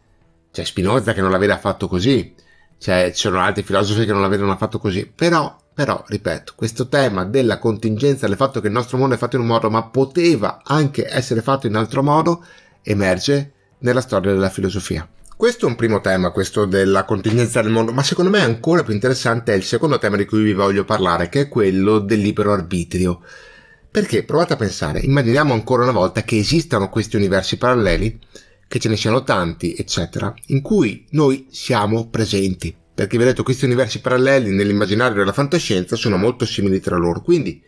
C'è Spinoza che non la vede affatto così, cioè ci sono altri filosofi che non l'avevano fatto così, però, però, ripeto, questo tema della contingenza, del fatto che il nostro mondo è fatto in un modo, ma poteva anche essere fatto in altro modo, emerge nella storia della filosofia. Questo è un primo tema, questo della contingenza del mondo, ma secondo me ancora più interessante è il secondo tema di cui vi voglio parlare, che è quello del libero arbitrio. Perché provate a pensare, immaginiamo ancora una volta che esistano questi universi paralleli che ce ne siano tanti, eccetera, in cui noi siamo presenti. Perché vedete, questi universi paralleli nell'immaginario della fantascienza sono molto simili tra loro, quindi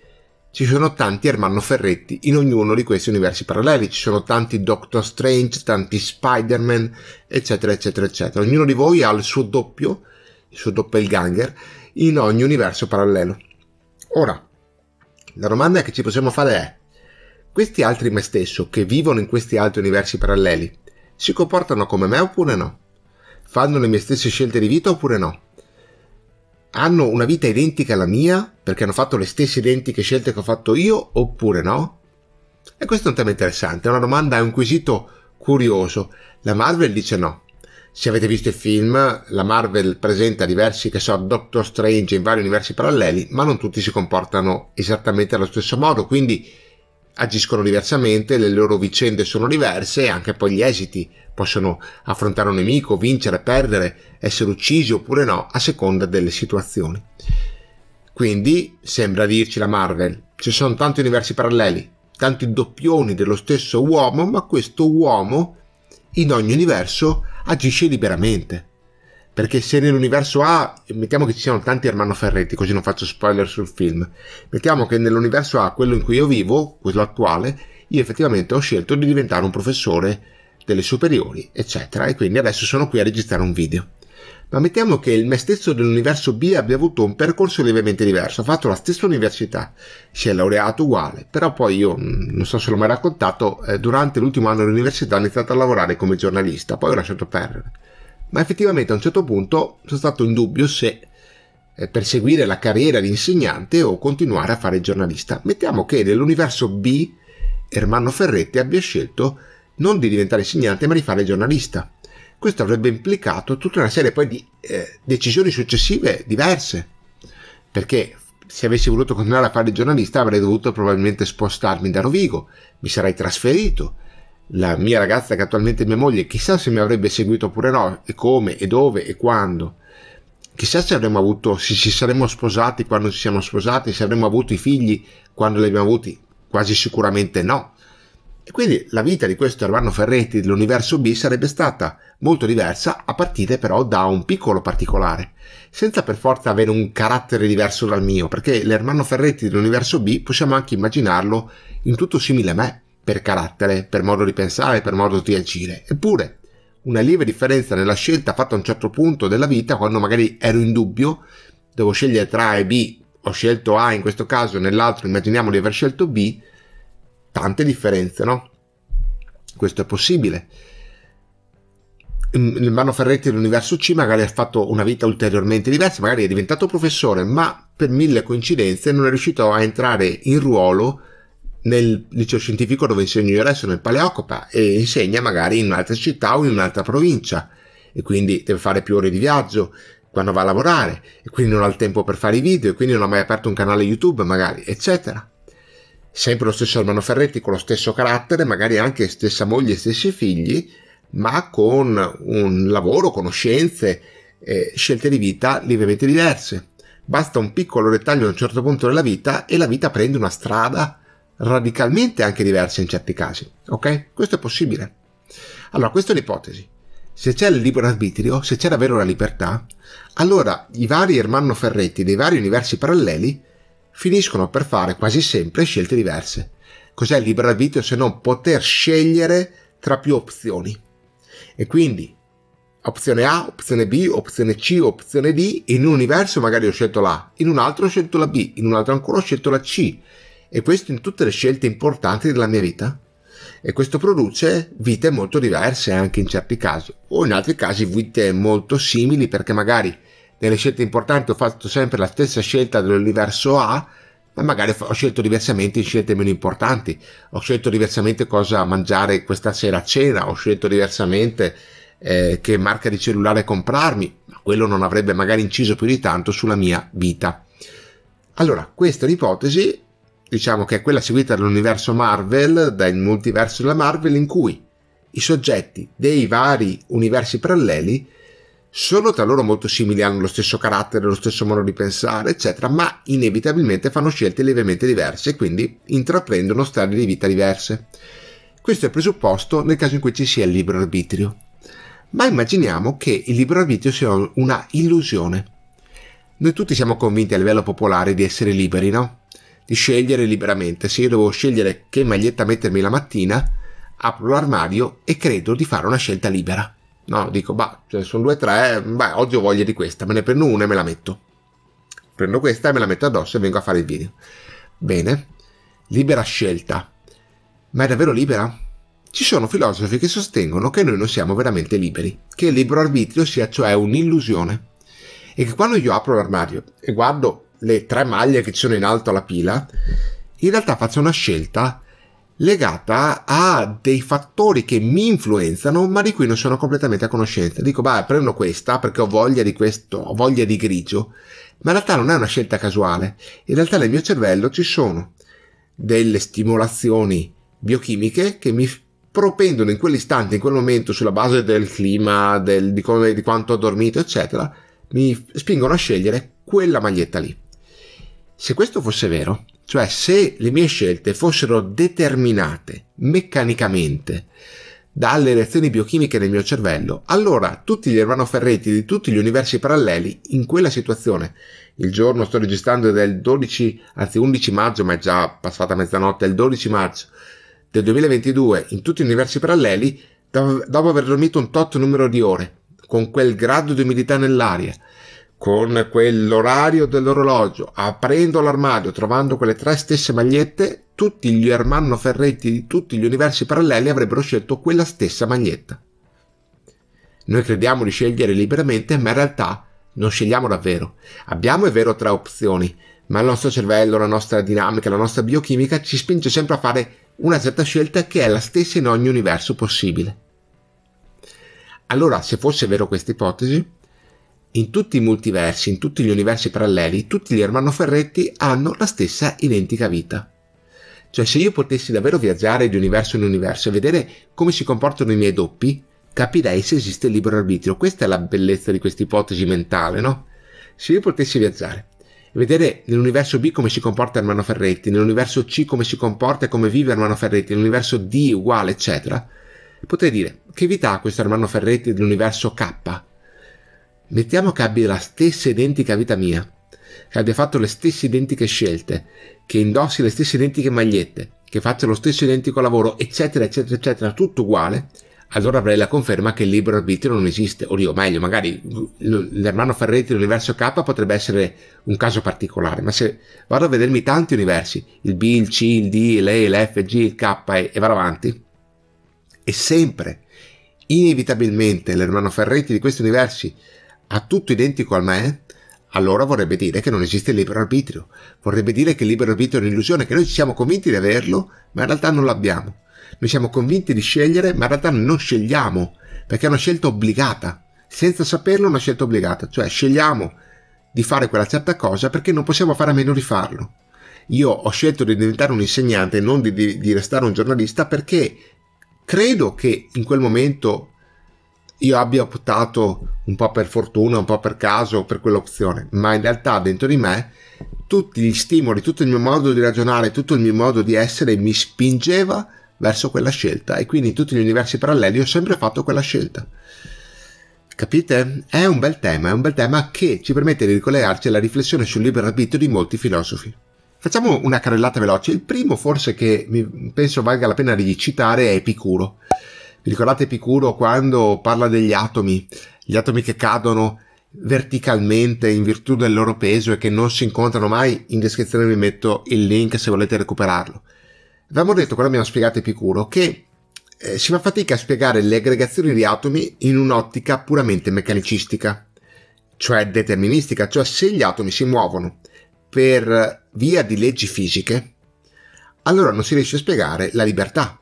ci sono tanti Ermanno Ferretti in ognuno di questi universi paralleli, ci sono tanti Doctor Strange, tanti Spider-Man, eccetera, eccetera, eccetera. Ognuno di voi ha il suo doppio, il suo doppelganger, in ogni universo parallelo. Ora, la domanda che ci possiamo fare è, questi altri me stesso che vivono in questi altri universi paralleli, si comportano come me oppure no, fanno le mie stesse scelte di vita oppure no, hanno una vita identica alla mia perché hanno fatto le stesse identiche scelte che ho fatto io oppure no? E questo è un tema interessante, è una domanda, è un quesito curioso. La Marvel dice no. Se avete visto il film, la Marvel presenta diversi, che so, Doctor Strange in vari universi paralleli, ma non tutti si comportano esattamente allo stesso modo, quindi agiscono diversamente, le loro vicende sono diverse e anche poi gli esiti possono affrontare un nemico, vincere, perdere, essere uccisi oppure no, a seconda delle situazioni. Quindi sembra dirci la Marvel, ci sono tanti universi paralleli, tanti doppioni dello stesso uomo, ma questo uomo in ogni universo agisce liberamente. Perché se nell'universo A, mettiamo che ci siano tanti Ermanno Ferretti, così non faccio spoiler sul film, mettiamo che nell'universo A, quello in cui io vivo, quello attuale, io effettivamente ho scelto di diventare un professore delle superiori, eccetera, e quindi adesso sono qui a registrare un video. Ma mettiamo che il me stesso dell'universo B abbia avuto un percorso lievemente diverso, ha fatto la stessa università, si è laureato uguale, però poi io, mm, non so se l'ho mai raccontato, eh, durante l'ultimo anno dell'università ho iniziato a lavorare come giornalista, poi ho lasciato perdere ma effettivamente a un certo punto sono stato in dubbio se eh, perseguire la carriera di insegnante o continuare a fare giornalista. Mettiamo che nell'universo B Ermanno Ferretti abbia scelto non di diventare insegnante ma di fare giornalista. Questo avrebbe implicato tutta una serie poi di eh, decisioni successive diverse, perché se avessi voluto continuare a fare giornalista avrei dovuto probabilmente spostarmi da Rovigo, mi sarei trasferito, la mia ragazza che attualmente è mia moglie, chissà se mi avrebbe seguito oppure no, e come, e dove, e quando. Chissà se avremmo avuto, se ci saremmo sposati quando ci siamo sposati, se avremmo avuto i figli quando li abbiamo avuti, quasi sicuramente no. E quindi la vita di questo Ermanno Ferretti dell'universo B sarebbe stata molto diversa a partire però da un piccolo particolare, senza per forza avere un carattere diverso dal mio, perché l'Ermanno Ferretti dell'universo B possiamo anche immaginarlo in tutto simile a me, per carattere, per modo di pensare, per modo di agire. Eppure, una lieve differenza nella scelta fatta a un certo punto della vita, quando magari ero in dubbio, devo scegliere tra A e B, ho scelto A in questo caso, nell'altro immaginiamo di aver scelto B, tante differenze, no? Questo è possibile. Mm, il Mano Ferretti dell'universo C magari ha fatto una vita ulteriormente diversa, magari è diventato professore, ma per mille coincidenze non è riuscito a entrare in ruolo nel liceo scientifico dove insegno io adesso nel Paleocopa e insegna magari in un'altra città o in un'altra provincia e quindi deve fare più ore di viaggio quando va a lavorare e quindi non ha il tempo per fare i video e quindi non ha mai aperto un canale YouTube magari eccetera sempre lo stesso Armano Ferretti con lo stesso carattere magari anche stessa moglie e stessi figli ma con un lavoro conoscenze e scelte di vita lievemente diverse basta un piccolo dettaglio a un certo punto della vita e la vita prende una strada radicalmente anche diverse in certi casi, ok? Questo è possibile. Allora, questa è un'ipotesi. Se c'è il libero arbitrio, se c'è davvero la libertà, allora i vari Ermanno Ferretti dei vari universi paralleli finiscono per fare quasi sempre scelte diverse. Cos'è il libero arbitrio se non poter scegliere tra più opzioni? E quindi opzione A, opzione B, opzione C, opzione D, in un universo magari ho scelto la A, in un altro ho scelto la B, in un altro ancora ho scelto la C e questo in tutte le scelte importanti della mia vita. E questo produce vite molto diverse anche in certi casi, o in altri casi vite molto simili perché magari nelle scelte importanti ho fatto sempre la stessa scelta dell'universo A, ma magari ho scelto diversamente in scelte meno importanti, ho scelto diversamente cosa mangiare questa sera a cena, ho scelto diversamente eh, che marca di cellulare comprarmi, ma quello non avrebbe magari inciso più di tanto sulla mia vita. Allora, questa è l'ipotesi diciamo che è quella seguita dall'universo Marvel, dal multiverso della Marvel, in cui i soggetti dei vari universi paralleli sono tra loro molto simili, hanno lo stesso carattere, lo stesso modo di pensare, eccetera, ma inevitabilmente fanno scelte lievemente diverse e quindi intraprendono strade di vita diverse. Questo è il presupposto nel caso in cui ci sia il libero arbitrio. Ma immaginiamo che il libero arbitrio sia una illusione. Noi tutti siamo convinti a livello popolare di essere liberi, no? di scegliere liberamente. Se io devo scegliere che maglietta mettermi la mattina, apro l'armadio e credo di fare una scelta libera. No, dico, bah, ce cioè, ne sono due o tre, eh, beh, oggi ho voglia di questa, me ne prendo una e me la metto. Prendo questa e me la metto addosso e vengo a fare il video. Bene, libera scelta. Ma è davvero libera? Ci sono filosofi che sostengono che noi non siamo veramente liberi, che il libero arbitrio sia cioè un'illusione. E che quando io apro l'armadio e guardo le tre maglie che ci sono in alto alla pila, in realtà faccio una scelta legata a dei fattori che mi influenzano ma di cui non sono completamente a conoscenza. Dico, beh, prendo questa perché ho voglia di questo, ho voglia di grigio, ma in realtà non è una scelta casuale. In realtà nel mio cervello ci sono delle stimolazioni biochimiche che mi propendono in quell'istante, in quel momento, sulla base del clima, del, di, come, di quanto ho dormito, eccetera, mi spingono a scegliere quella maglietta lì. Se questo fosse vero, cioè se le mie scelte fossero determinate meccanicamente dalle reazioni biochimiche nel mio cervello, allora tutti gli Ermano Ferretti di tutti gli universi paralleli in quella situazione, il giorno sto registrando del 12, anzi 11 maggio, ma è già passata mezzanotte, il 12 maggio del 2022, in tutti gli universi paralleli, dopo aver dormito un tot numero di ore, con quel grado di umidità nell'aria, con quell'orario dell'orologio, aprendo l'armadio, trovando quelle tre stesse magliette, tutti gli Ermanno Ferretti di tutti gli universi paralleli avrebbero scelto quella stessa maglietta. Noi crediamo di scegliere liberamente, ma in realtà non scegliamo davvero. Abbiamo, è vero, tre opzioni, ma il nostro cervello, la nostra dinamica, la nostra biochimica ci spinge sempre a fare una certa scelta che è la stessa in ogni universo possibile. Allora, se fosse vero questa ipotesi, in tutti i multiversi, in tutti gli universi paralleli, tutti gli Ermanno Ferretti hanno la stessa identica vita. Cioè se io potessi davvero viaggiare di universo in universo e vedere come si comportano i miei doppi, capirei se esiste il libero arbitrio. Questa è la bellezza di questa ipotesi mentale, no? Se io potessi viaggiare e vedere nell'universo B come si comporta Ermanno Ferretti, nell'universo C come si comporta e come vive Ermanno Ferretti, nell'universo D uguale, eccetera, potrei dire che vita ha questo Ermanno Ferretti dell'universo K? Mettiamo che abbia la stessa identica vita mia, che abbia fatto le stesse identiche scelte, che indossi le stesse identiche magliette, che faccia lo stesso identico lavoro, eccetera, eccetera, eccetera, tutto uguale, allora avrei la conferma che il libero arbitrio non esiste. O dico, meglio, magari l'ermano Ferretti dell'universo K potrebbe essere un caso particolare, ma se vado a vedermi tanti universi, il B, il C, il D, l'E, l'F, il G, il K e, e vado avanti, e sempre, inevitabilmente, l'ermano Ferretti di questi universi a tutto identico al me, allora vorrebbe dire che non esiste il libero arbitrio. Vorrebbe dire che il libero arbitrio è un'illusione, che noi siamo convinti di averlo, ma in realtà non l'abbiamo. Noi siamo convinti di scegliere, ma in realtà non scegliamo, perché è una scelta obbligata. Senza saperlo è una scelta obbligata, cioè scegliamo di fare quella certa cosa perché non possiamo fare a meno di farlo. Io ho scelto di diventare un insegnante e non di, di, di restare un giornalista perché credo che in quel momento io abbia optato un po' per fortuna, un po' per caso per quell'opzione, ma in realtà dentro di me tutti gli stimoli, tutto il mio modo di ragionare, tutto il mio modo di essere mi spingeva verso quella scelta e quindi in tutti gli universi paralleli ho sempre fatto quella scelta. Capite? È un bel tema, è un bel tema che ci permette di ricollegarci alla riflessione sul libero arbitrio di molti filosofi. Facciamo una carrellata veloce. Il primo forse che penso valga la pena di citare è Epicuro. Vi ricordate Epicuro quando parla degli atomi, gli atomi che cadono verticalmente in virtù del loro peso e che non si incontrano mai? In descrizione vi metto il link se volete recuperarlo. Abbiamo detto quando abbiamo spiegato Epicuro che eh, si fa fatica a spiegare le aggregazioni di atomi in un'ottica puramente meccanicistica, cioè deterministica, cioè se gli atomi si muovono per via di leggi fisiche, allora non si riesce a spiegare la libertà,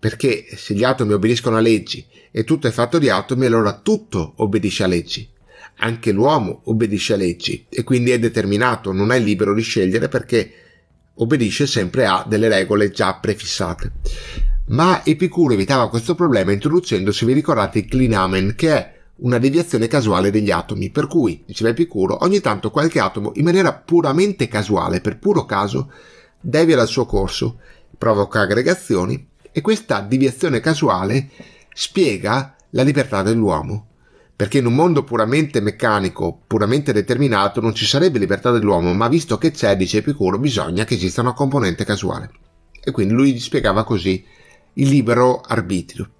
perché se gli atomi obbediscono a leggi e tutto è fatto di atomi, allora tutto obbedisce a leggi. Anche l'uomo obbedisce a leggi e quindi è determinato, non è libero di scegliere perché obbedisce sempre a delle regole già prefissate. Ma Epicuro evitava questo problema introducendo, se vi ricordate, il clinamen, che è una deviazione casuale degli atomi, per cui, diceva Epicuro, ogni tanto qualche atomo, in maniera puramente casuale, per puro caso, devia dal suo corso, provoca aggregazioni e questa deviazione casuale spiega la libertà dell'uomo, perché in un mondo puramente meccanico, puramente determinato, non ci sarebbe libertà dell'uomo, ma visto che c'è, dice Epicuro, bisogna che esista una componente casuale. E quindi lui spiegava così il libero arbitrio.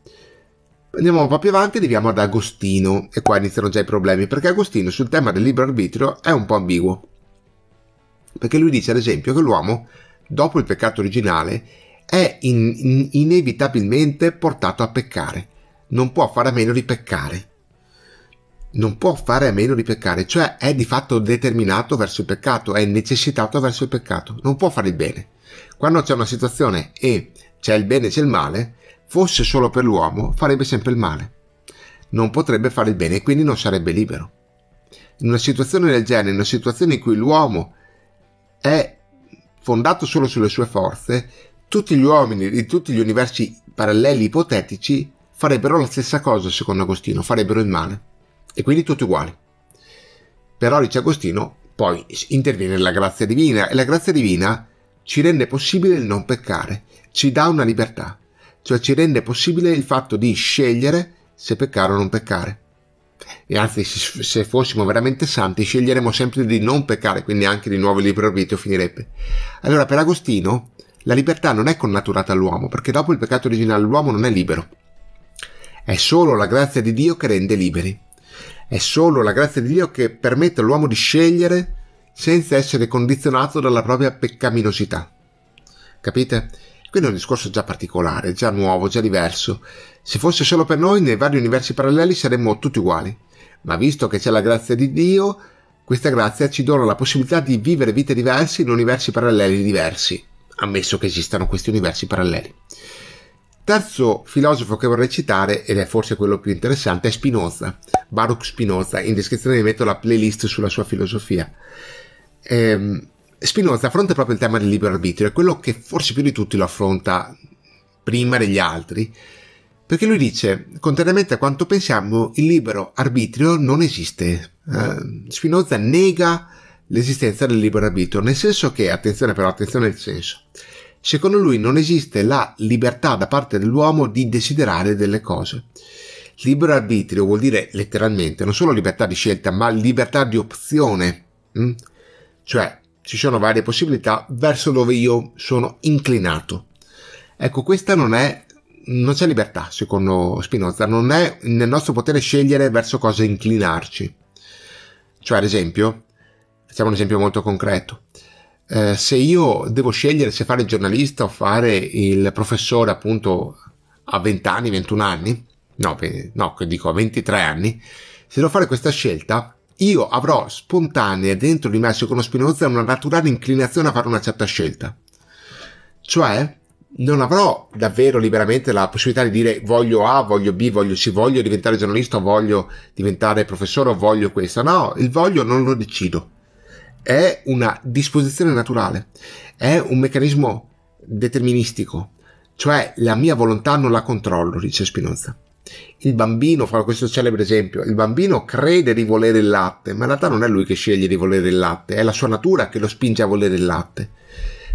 Andiamo un po' più avanti arriviamo ad Agostino, e qua iniziano già i problemi, perché Agostino sul tema del libero arbitrio è un po' ambiguo. Perché lui dice, ad esempio, che l'uomo, dopo il peccato originale, è in, in, inevitabilmente portato a peccare. Non può fare a meno di peccare. Non può fare a meno di peccare, cioè è di fatto determinato verso il peccato, è necessitato verso il peccato, non può fare il bene. Quando c'è una situazione e c'è il bene e c'è il male, fosse solo per l'uomo farebbe sempre il male. Non potrebbe fare il bene e quindi non sarebbe libero. In una situazione del genere, in una situazione in cui l'uomo è fondato solo sulle sue forze, tutti gli uomini di tutti gli universi paralleli ipotetici farebbero la stessa cosa, secondo Agostino, farebbero il male. E quindi tutti uguali. Però, dice Agostino, poi interviene la grazia divina e la grazia divina ci rende possibile il non peccare, ci dà una libertà, cioè ci rende possibile il fatto di scegliere se peccare o non peccare. E anzi, se fossimo veramente santi, sceglieremmo sempre di non peccare, quindi anche di nuovo il libro arbitrio finirebbe. Allora, per Agostino, la libertà non è connaturata all'uomo, perché dopo il peccato originale l'uomo non è libero. È solo la grazia di Dio che rende liberi. È solo la grazia di Dio che permette all'uomo di scegliere senza essere condizionato dalla propria peccaminosità. Capite? Quindi è un discorso già particolare, già nuovo, già diverso. Se fosse solo per noi, nei vari universi paralleli saremmo tutti uguali. Ma visto che c'è la grazia di Dio, questa grazia ci dona la possibilità di vivere vite diverse in universi paralleli diversi ammesso che esistano questi universi paralleli. Terzo filosofo che vorrei citare, ed è forse quello più interessante, è Spinoza, Baruch Spinoza. In descrizione vi metto la playlist sulla sua filosofia. Ehm, Spinoza affronta proprio il tema del libero arbitrio, è quello che forse più di tutti lo affronta prima degli altri, perché lui dice, contrariamente a quanto pensiamo, il libero arbitrio non esiste. Eh, Spinoza nega l'esistenza del libero arbitrio, nel senso che, attenzione però, attenzione al senso, secondo lui non esiste la libertà da parte dell'uomo di desiderare delle cose. Libero arbitrio vuol dire letteralmente non solo libertà di scelta, ma libertà di opzione, mm? cioè ci sono varie possibilità verso dove io sono inclinato. Ecco, questa non è non c'è libertà, secondo Spinoza, non è nel nostro potere scegliere verso cosa inclinarci. Cioè, ad esempio, Facciamo un esempio molto concreto. Eh, se io devo scegliere se fare il giornalista o fare il professore appunto a 20 anni, 21 anni, no, no dico a 23 anni, se devo fare questa scelta, io avrò spontanea dentro di me, secondo Spinoza, una naturale inclinazione a fare una certa scelta. Cioè, non avrò davvero liberamente la possibilità di dire voglio A, voglio B, voglio C, voglio diventare giornalista, voglio diventare professore o voglio questo. No, il voglio non lo decido è una disposizione naturale, è un meccanismo deterministico, cioè la mia volontà non la controllo, dice Spinoza. Il bambino, fa questo celebre esempio, il bambino crede di volere il latte, ma in realtà non è lui che sceglie di volere il latte, è la sua natura che lo spinge a volere il latte.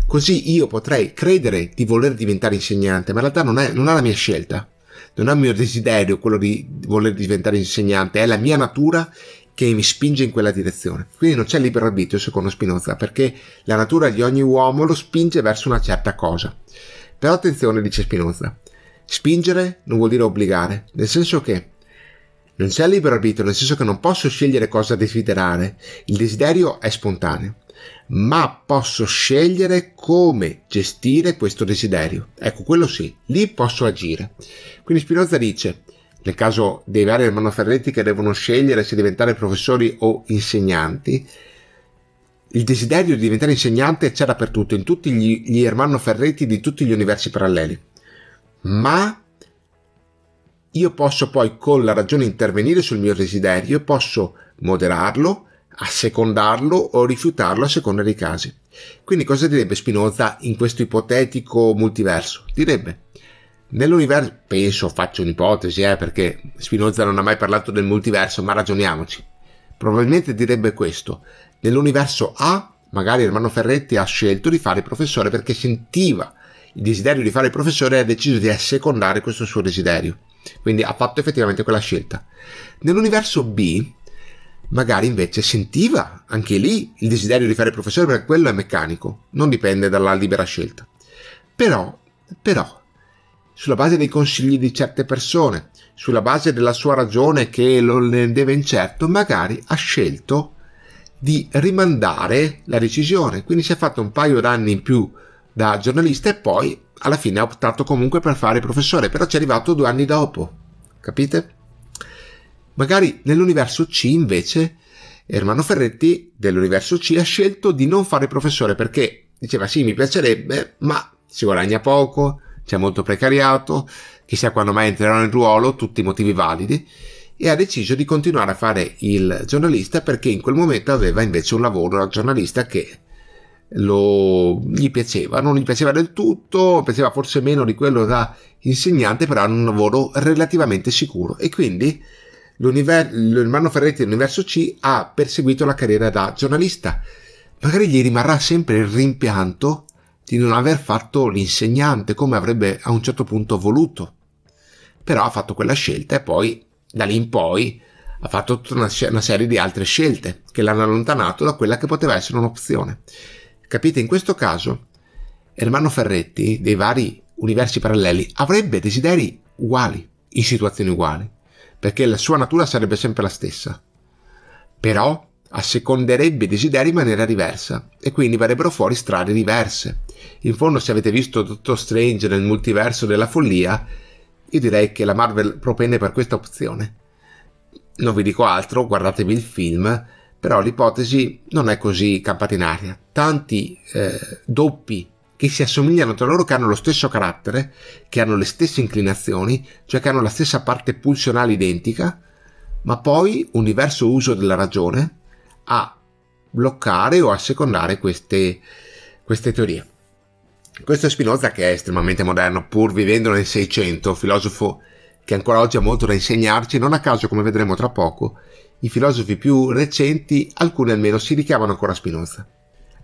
Così io potrei credere di voler diventare insegnante, ma in realtà non è, non è la mia scelta, non è il mio desiderio quello di voler diventare insegnante, è la mia natura che mi spinge in quella direzione. Quindi non c'è libero arbitrio secondo Spinoza, perché la natura di ogni uomo lo spinge verso una certa cosa. Però attenzione, dice Spinoza, spingere non vuol dire obbligare, nel senso che non c'è libero arbitrio, nel senso che non posso scegliere cosa desiderare, il desiderio è spontaneo, ma posso scegliere come gestire questo desiderio. Ecco, quello sì, lì posso agire. Quindi Spinoza dice, nel caso dei vari hermano Ferretti che devono scegliere se diventare professori o insegnanti, il desiderio di diventare insegnante c'è dappertutto, in tutti gli, gli hermano Ferretti di tutti gli universi paralleli. Ma io posso poi con la ragione intervenire sul mio desiderio, posso moderarlo, assecondarlo o rifiutarlo a seconda dei casi. Quindi cosa direbbe Spinoza in questo ipotetico multiverso? Direbbe Nell'universo, penso, faccio un'ipotesi, eh, perché Spinoza non ha mai parlato del multiverso, ma ragioniamoci. Probabilmente direbbe questo. Nell'universo A, magari Ermanno Ferretti ha scelto di fare professore perché sentiva il desiderio di fare professore e ha deciso di assecondare questo suo desiderio. Quindi ha fatto effettivamente quella scelta. Nell'universo B, magari invece sentiva anche lì il desiderio di fare professore perché quello è meccanico, non dipende dalla libera scelta. Però, però, sulla base dei consigli di certe persone, sulla base della sua ragione che lo rendeva incerto, magari ha scelto di rimandare la decisione. Quindi si è fatto un paio d'anni in più da giornalista e poi alla fine ha optato comunque per fare professore, però ci è arrivato due anni dopo. Capite? Magari nell'universo C invece Ermano Ferretti dell'universo C ha scelto di non fare professore perché diceva sì mi piacerebbe ma si guadagna poco, c'è molto precariato, chissà quando mai entrerà nel ruolo, tutti i motivi validi, e ha deciso di continuare a fare il giornalista perché in quel momento aveva invece un lavoro da giornalista che lo, gli piaceva, non gli piaceva del tutto, piaceva forse meno di quello da insegnante, però era un lavoro relativamente sicuro e quindi il l'Ermanno Ferretti dell'Universo C ha perseguito la carriera da giornalista. Magari gli rimarrà sempre il rimpianto di non aver fatto l'insegnante come avrebbe a un certo punto voluto. Però ha fatto quella scelta e poi da lì in poi ha fatto tutta una, una serie di altre scelte che l'hanno allontanato da quella che poteva essere un'opzione. Capite, in questo caso Ermanno Ferretti, dei vari universi paralleli, avrebbe desideri uguali, in situazioni uguali, perché la sua natura sarebbe sempre la stessa. Però asseconderebbe i desideri in maniera diversa e quindi verrebbero fuori strade diverse. In fondo se avete visto Doctor Strange nel multiverso della follia, io direi che la Marvel propende per questa opzione. Non vi dico altro, guardatevi il film, però l'ipotesi non è così campata in aria. Tanti eh, doppi che si assomigliano tra loro, che hanno lo stesso carattere, che hanno le stesse inclinazioni, cioè che hanno la stessa parte pulsionale identica, ma poi un diverso uso della ragione, a bloccare o a secondare queste, queste teorie. Questo è Spinoza che è estremamente moderno, pur vivendo nel 600, filosofo che ancora oggi ha molto da insegnarci, non a caso, come vedremo tra poco, i filosofi più recenti, alcuni almeno, si richiamano ancora a Spinoza.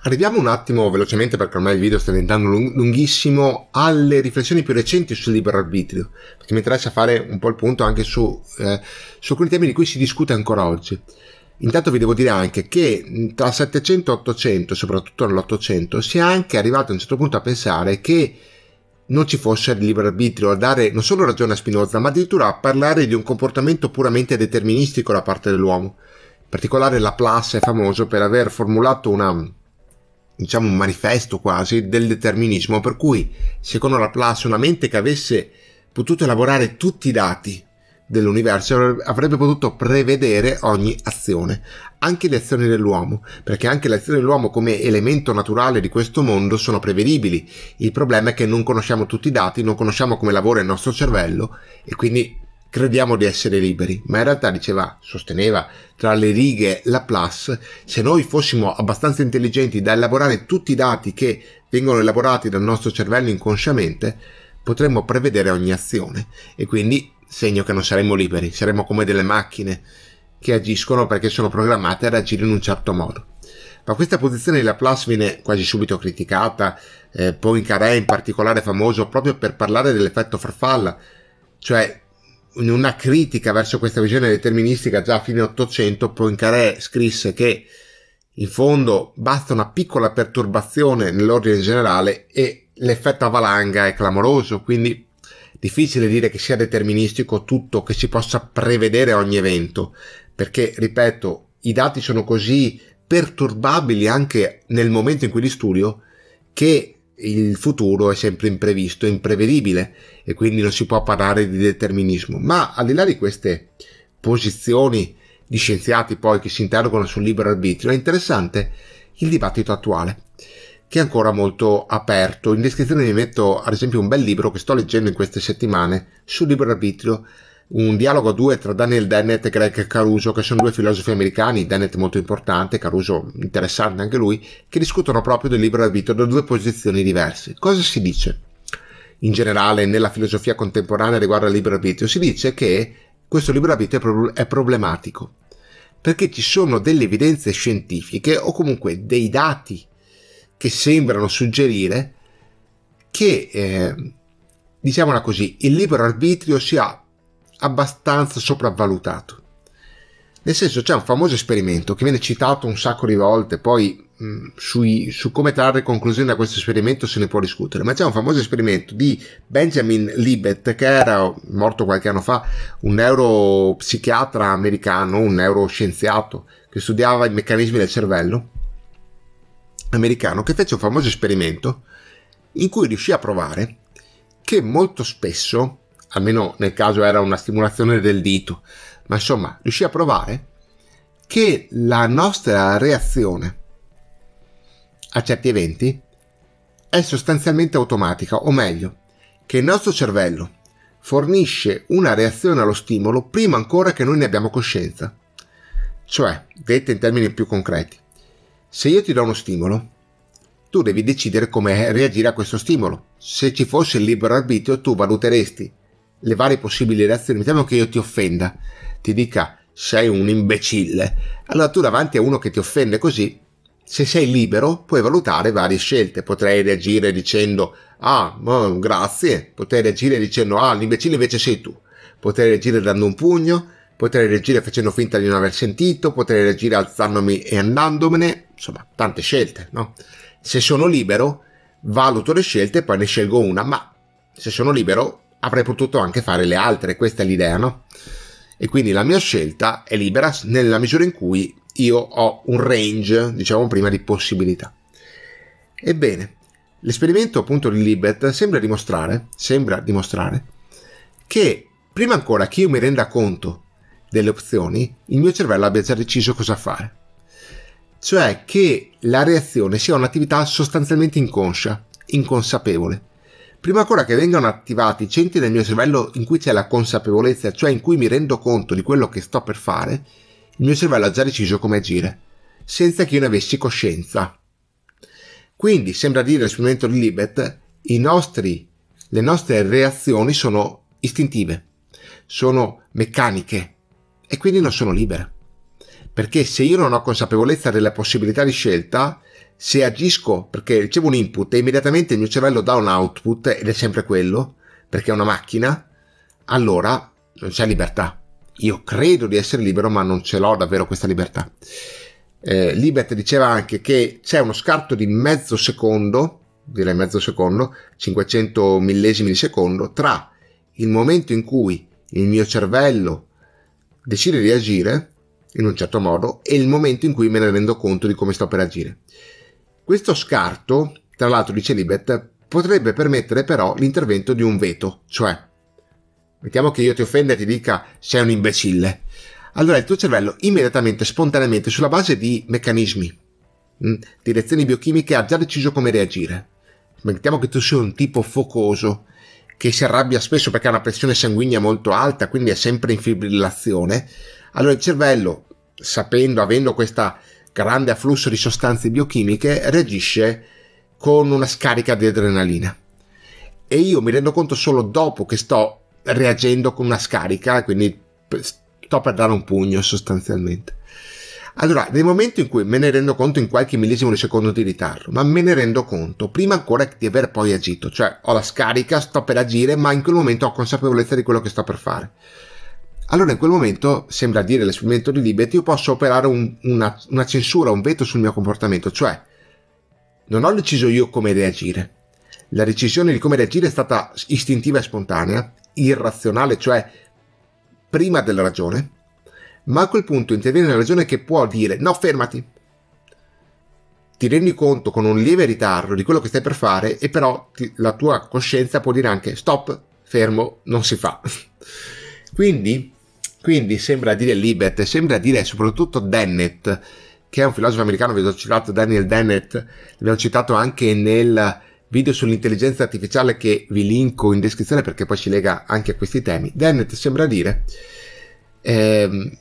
Arriviamo un attimo velocemente, perché ormai il video sta diventando lunghissimo, alle riflessioni più recenti sul libero arbitrio, perché mi interessa fare un po' il punto anche su, eh, su alcuni temi di cui si discute ancora oggi. Intanto vi devo dire anche che tra 700 e 800, soprattutto nell'800, si è anche arrivato a un certo punto a pensare che non ci fosse il libero arbitrio, a dare non solo ragione a Spinoza, ma addirittura a parlare di un comportamento puramente deterministico da parte dell'uomo. In particolare Laplace è famoso per aver formulato una, diciamo un manifesto quasi del determinismo, per cui secondo Laplace una mente che avesse potuto elaborare tutti i dati dell'universo avrebbe potuto prevedere ogni azione, anche le azioni dell'uomo, perché anche le azioni dell'uomo come elemento naturale di questo mondo sono prevedibili. Il problema è che non conosciamo tutti i dati, non conosciamo come lavora il nostro cervello e quindi crediamo di essere liberi, ma in realtà diceva, sosteneva tra le righe Laplace, se noi fossimo abbastanza intelligenti da elaborare tutti i dati che vengono elaborati dal nostro cervello inconsciamente, potremmo prevedere ogni azione e quindi segno che non saremmo liberi, saremmo come delle macchine che agiscono perché sono programmate ad agire in un certo modo. Ma questa posizione di Laplace viene quasi subito criticata, eh, Poincaré in particolare è famoso proprio per parlare dell'effetto farfalla, cioè in una critica verso questa visione deterministica già a fine 800 Poincaré scrisse che in fondo basta una piccola perturbazione nell'ordine generale e l'effetto a valanga è clamoroso, quindi difficile dire che sia deterministico tutto, che si possa prevedere ogni evento, perché, ripeto, i dati sono così perturbabili anche nel momento in cui li studio che il futuro è sempre imprevisto, imprevedibile e quindi non si può parlare di determinismo. Ma al di là di queste posizioni di scienziati poi che si interrogano sul libero arbitrio, è interessante il dibattito attuale che è ancora molto aperto. In descrizione vi metto ad esempio un bel libro che sto leggendo in queste settimane sul libero arbitrio, un dialogo a due tra Daniel Dennett e Greg Caruso, che sono due filosofi americani, Dennett molto importante, Caruso interessante anche lui, che discutono proprio del libero arbitrio da due posizioni diverse. Cosa si dice? In generale, nella filosofia contemporanea riguardo al libero arbitrio, si dice che questo libero arbitrio è problematico perché ci sono delle evidenze scientifiche o comunque dei dati che sembrano suggerire che, eh, diciamola così, il libero arbitrio sia abbastanza sopravvalutato. Nel senso, c'è un famoso esperimento che viene citato un sacco di volte, poi mh, mm, sui, su come trarre conclusioni da questo esperimento se ne può discutere, ma c'è un famoso esperimento di Benjamin Libet, che era morto qualche anno fa, un neuropsichiatra americano, un neuroscienziato che studiava i meccanismi del cervello, americano che fece un famoso esperimento in cui riuscì a provare che molto spesso, almeno nel caso era una stimolazione del dito, ma insomma riuscì a provare che la nostra reazione a certi eventi è sostanzialmente automatica, o meglio, che il nostro cervello fornisce una reazione allo stimolo prima ancora che noi ne abbiamo coscienza. Cioè, detta in termini più concreti, se io ti do uno stimolo, tu devi decidere come reagire a questo stimolo. Se ci fosse il libero arbitrio, tu valuteresti le varie possibili reazioni. Mettiamo che io ti offenda, ti dica sei un imbecille. Allora tu davanti a uno che ti offende così, se sei libero, puoi valutare varie scelte. Potrei reagire dicendo ah, grazie, potrei reagire dicendo ah, l'imbecille invece sei tu. Potrei reagire dando un pugno, potrei reagire facendo finta di non aver sentito, potrei reagire alzandomi e andandomene, insomma, tante scelte, no? Se sono libero, valuto le scelte e poi ne scelgo una, ma se sono libero avrei potuto anche fare le altre, questa è l'idea, no? E quindi la mia scelta è libera nella misura in cui io ho un range, diciamo prima, di possibilità. Ebbene, l'esperimento appunto di Libet sembra dimostrare, sembra dimostrare che prima ancora che io mi renda conto delle opzioni, il mio cervello abbia già deciso cosa fare. Cioè che la reazione sia un'attività sostanzialmente inconscia, inconsapevole. Prima ancora che vengano attivati i centri del mio cervello in cui c'è la consapevolezza, cioè in cui mi rendo conto di quello che sto per fare, il mio cervello ha già deciso come agire, senza che io ne avessi coscienza. Quindi, sembra dire l'esperimento di Libet, nostri, le nostre reazioni sono istintive, sono meccaniche, e quindi non sono libere. Perché se io non ho consapevolezza delle possibilità di scelta, se agisco perché ricevo un input e immediatamente il mio cervello dà un output ed è sempre quello, perché è una macchina, allora non c'è libertà. Io credo di essere libero, ma non ce l'ho davvero questa libertà. Eh, Libet diceva anche che c'è uno scarto di mezzo secondo, direi mezzo secondo, 500 millesimi di secondo, tra il momento in cui il mio cervello decido di agire in un certo modo e il momento in cui me ne rendo conto di come sto per agire. Questo scarto, tra l'altro dice Libet, potrebbe permettere però l'intervento di un veto, cioè mettiamo che io ti offenda e ti dica sei un imbecille. Allora il tuo cervello immediatamente, spontaneamente, sulla base di meccanismi, mm, direzioni biochimiche, ha già deciso come reagire. Mettiamo che tu sia un tipo focoso che si arrabbia spesso perché ha una pressione sanguigna molto alta, quindi è sempre in fibrillazione, allora il cervello, sapendo, avendo questo grande afflusso di sostanze biochimiche, reagisce con una scarica di adrenalina. E io mi rendo conto solo dopo che sto reagendo con una scarica, quindi sto per dare un pugno sostanzialmente. Allora, nel momento in cui me ne rendo conto in qualche millesimo di secondo di ritardo, ma me ne rendo conto prima ancora di aver poi agito, cioè ho la scarica, sto per agire, ma in quel momento ho consapevolezza di quello che sto per fare. Allora in quel momento, sembra dire l'esperimento di Libet, io posso operare un, una, una censura, un veto sul mio comportamento, cioè non ho deciso io come reagire. La decisione di come reagire è stata istintiva e spontanea, irrazionale, cioè prima della ragione, ma a quel punto interviene la ragione che può dire no fermati. Ti rendi conto con un lieve ritardo di quello che stai per fare e però ti, la tua coscienza può dire anche stop, fermo, non si fa. [laughs] quindi, quindi sembra dire Libet, sembra dire soprattutto Dennett, che è un filosofo americano, vi ho citato Daniel Dennett, l'abbiamo citato anche nel video sull'intelligenza artificiale che vi linko in descrizione perché poi ci lega anche a questi temi. Dennett sembra dire eh,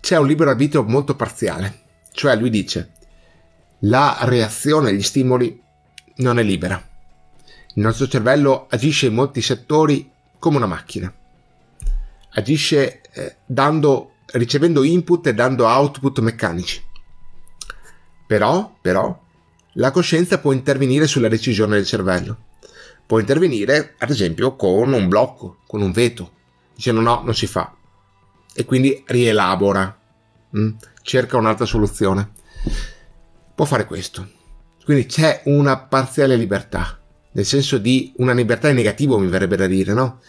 c'è un libero arbitrio molto parziale, cioè lui dice la reazione agli stimoli non è libera. Il nostro cervello agisce in molti settori come una macchina. Agisce eh, dando, ricevendo input e dando output meccanici. Però, però, la coscienza può intervenire sulla decisione del cervello. Può intervenire, ad esempio, con un blocco, con un veto, dicendo no, non si fa e quindi rielabora, mh? Mm? cerca un'altra soluzione. Può fare questo. Quindi c'è una parziale libertà, nel senso di una libertà in negativo mi verrebbe da dire, no?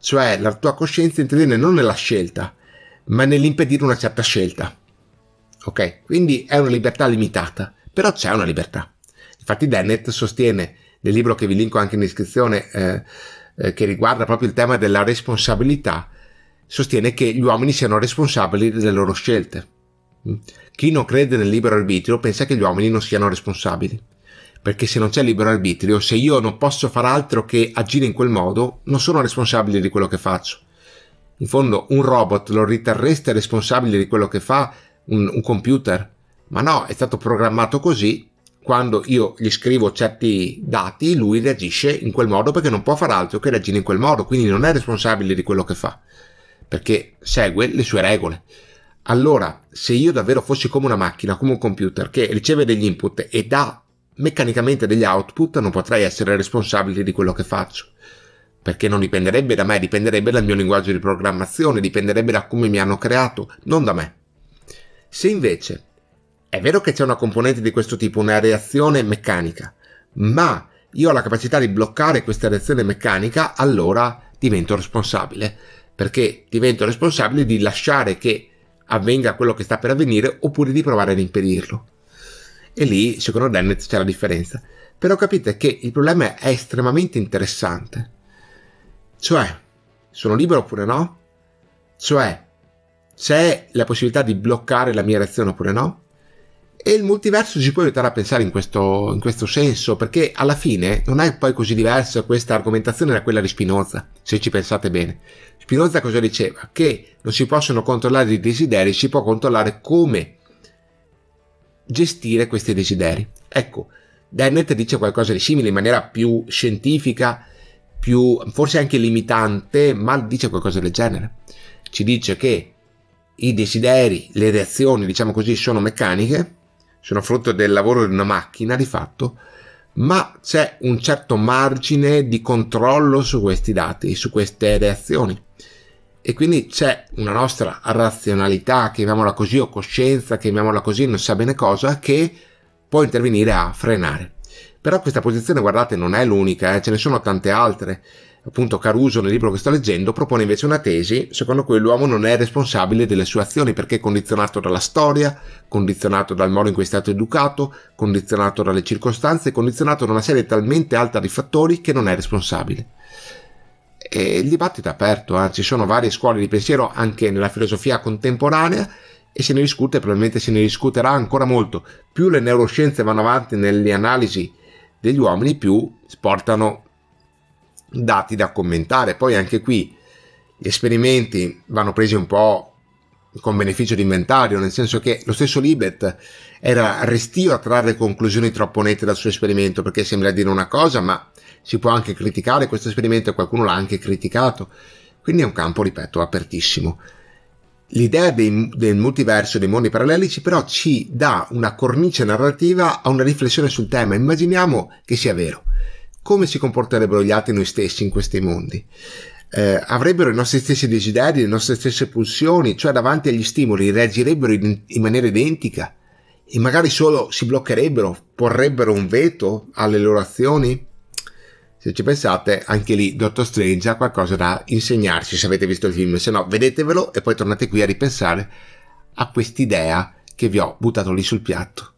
Cioè la tua coscienza interviene non nella scelta, ma nell'impedire una certa scelta. Ok? Quindi è una libertà limitata, però c'è una libertà. Infatti Dennett sostiene nel libro che vi linko anche in descrizione eh, eh, che riguarda proprio il tema della responsabilità, sostiene che gli uomini siano responsabili delle loro scelte. Mm. Chi non crede nel libero arbitrio pensa che gli uomini non siano responsabili, perché se non c'è libero arbitrio, se io non posso far altro che agire in quel modo, non sono responsabile di quello che faccio. In fondo un robot lo riterreste responsabile di quello che fa un, un computer? Ma no, è stato programmato così, quando io gli scrivo certi dati, lui reagisce in quel modo perché non può far altro che reagire in quel modo, quindi non è responsabile di quello che fa perché segue le sue regole. Allora, se io davvero fossi come una macchina, come un computer che riceve degli input e dà meccanicamente degli output, non potrei essere responsabile di quello che faccio. Perché non dipenderebbe da me, dipenderebbe dal mio linguaggio di programmazione, dipenderebbe da come mi hanno creato, non da me. Se invece è vero che c'è una componente di questo tipo, una reazione meccanica, ma io ho la capacità di bloccare questa reazione meccanica, allora divento responsabile perché divento responsabile di lasciare che avvenga quello che sta per avvenire oppure di provare ad impedirlo. E lì, secondo Dennett, c'è la differenza. Però capite che il problema è estremamente interessante. Cioè, sono libero oppure no? Cioè, c'è la possibilità di bloccare la mia reazione oppure no? E il multiverso ci può aiutare a pensare in questo, in questo, senso, perché alla fine non è poi così diversa questa argomentazione da quella di Spinoza, se ci pensate bene. Spinoza cosa diceva? Che non si possono controllare i desideri, si può controllare come gestire questi desideri. Ecco, Dennett dice qualcosa di simile in maniera più scientifica, più, forse anche limitante, ma dice qualcosa del genere. Ci dice che i desideri, le reazioni, diciamo così, sono meccaniche sono frutto del lavoro di una macchina di fatto, ma c'è un certo margine di controllo su questi dati, su queste reazioni. E quindi c'è una nostra razionalità, chiamiamola così, o coscienza, chiamiamola così, non sa bene cosa, che può intervenire a frenare. Però questa posizione, guardate, non è l'unica, eh, ce ne sono tante altre. Appunto Caruso nel libro che sto leggendo propone invece una tesi secondo cui l'uomo non è responsabile delle sue azioni perché è condizionato dalla storia, condizionato dal modo in cui è stato educato, condizionato dalle circostanze, condizionato da una serie talmente alta di fattori che non è responsabile. E il dibattito è aperto, eh? ci sono varie scuole di pensiero anche nella filosofia contemporanea e se ne discute, probabilmente se ne discuterà ancora molto. Più le neuroscienze vanno avanti nelle analisi degli uomini, più portano dati da commentare. Poi anche qui gli esperimenti vanno presi un po' con beneficio di inventario, nel senso che lo stesso Libet era restio a trarre conclusioni troppo nette dal suo esperimento, perché sembra dire una cosa, ma si può anche criticare questo esperimento e qualcuno l'ha anche criticato. Quindi è un campo, ripeto, apertissimo. L'idea dei, del multiverso, dei mondi parallelici, però ci dà una cornice narrativa a una riflessione sul tema. Immaginiamo che sia vero come si comporterebbero gli altri noi stessi in questi mondi? Eh, avrebbero i nostri stessi desideri, le nostre stesse pulsioni, cioè davanti agli stimoli reagirebbero in, in maniera identica e magari solo si bloccherebbero, porrebbero un veto alle loro azioni? Se ci pensate, anche lì Dottor Strange ha qualcosa da insegnarci se avete visto il film, se no vedetevelo e poi tornate qui a ripensare a quest'idea che vi ho buttato lì sul piatto.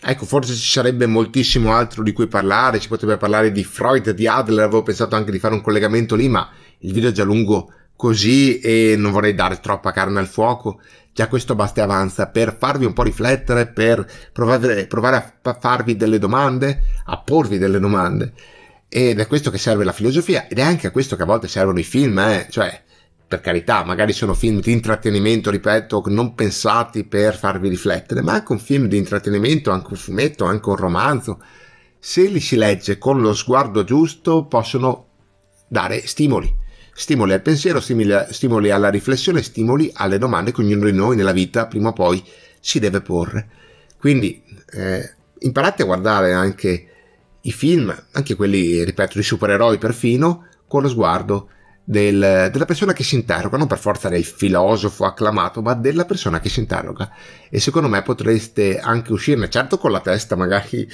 Ecco, forse ci sarebbe moltissimo altro di cui parlare, si potrebbe parlare di Freud, di Adler, avevo pensato anche di fare un collegamento lì, ma il video è già lungo così e non vorrei dare troppa carne al fuoco. Già questo basta e avanza per farvi un po' riflettere, per provare, provare a farvi delle domande, a porvi delle domande. Ed è questo che serve la filosofia ed è anche a questo che a volte servono i film, eh? cioè per carità, magari sono film di intrattenimento, ripeto, non pensati per farvi riflettere, ma anche un film di intrattenimento, anche un fumetto, anche un romanzo, se li si legge con lo sguardo giusto possono dare stimoli, stimoli al pensiero, stimoli, alla riflessione, stimoli alle domande che ognuno di noi nella vita prima o poi si deve porre. Quindi eh, imparate a guardare anche i film, anche quelli, ripeto, di supereroi perfino, con lo sguardo giusto del, della persona che si interroga, non per forza del filosofo acclamato, ma della persona che si interroga. E secondo me potreste anche uscirne, certo con la testa magari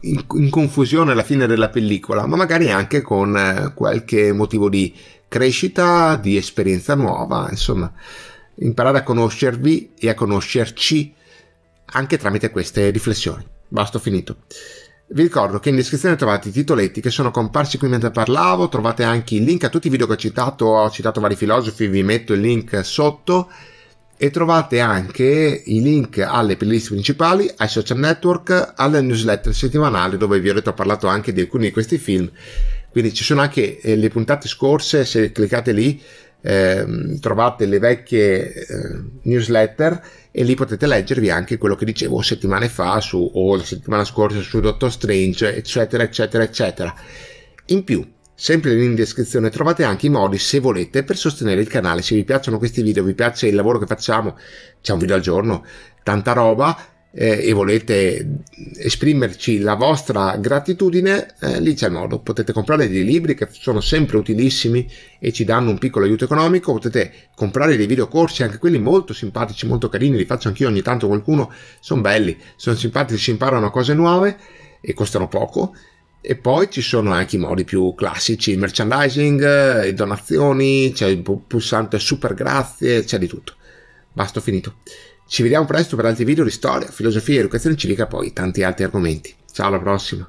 in, in confusione alla fine della pellicola, ma magari anche con eh, qualche motivo di crescita, di esperienza nuova, insomma, imparare a conoscervi e a conoscerci anche tramite queste riflessioni. Basta, finito. Vi ricordo che in descrizione trovate i titoletti che sono comparsi qui mentre parlavo, trovate anche i link a tutti i video che ho citato, ho citato vari filosofi, vi metto il link sotto e trovate anche i link alle playlist principali, ai social network, alla newsletter settimanale dove vi ho detto ho parlato anche di alcuni di questi film. Quindi ci sono anche eh, le puntate scorse, se cliccate lì eh, trovate le vecchie eh, newsletter e lì potete leggervi anche quello che dicevo settimane fa su, o la settimana scorsa su Doctor Strange, eccetera, eccetera, eccetera. In più, sempre in descrizione trovate anche i modi, se volete, per sostenere il canale. Se vi piacciono questi video, vi piace il lavoro che facciamo, c'è un video al giorno, tanta roba, eh, e volete esprimerci la vostra gratitudine, eh, lì c'è il modo. Potete comprare dei libri che sono sempre utilissimi e ci danno un piccolo aiuto economico, potete comprare dei videocorsi, anche quelli molto simpatici, molto carini, li faccio anch'io ogni tanto qualcuno, sono belli, sono simpatici, si imparano cose nuove e costano poco. E poi ci sono anche i modi più classici, il merchandising, le eh, donazioni, c'è il pulsante super grazie, c'è di tutto. Basta, finito. Ci vediamo presto per altri video di storia, filosofia, educazione civica e poi tanti altri argomenti. Ciao, alla prossima!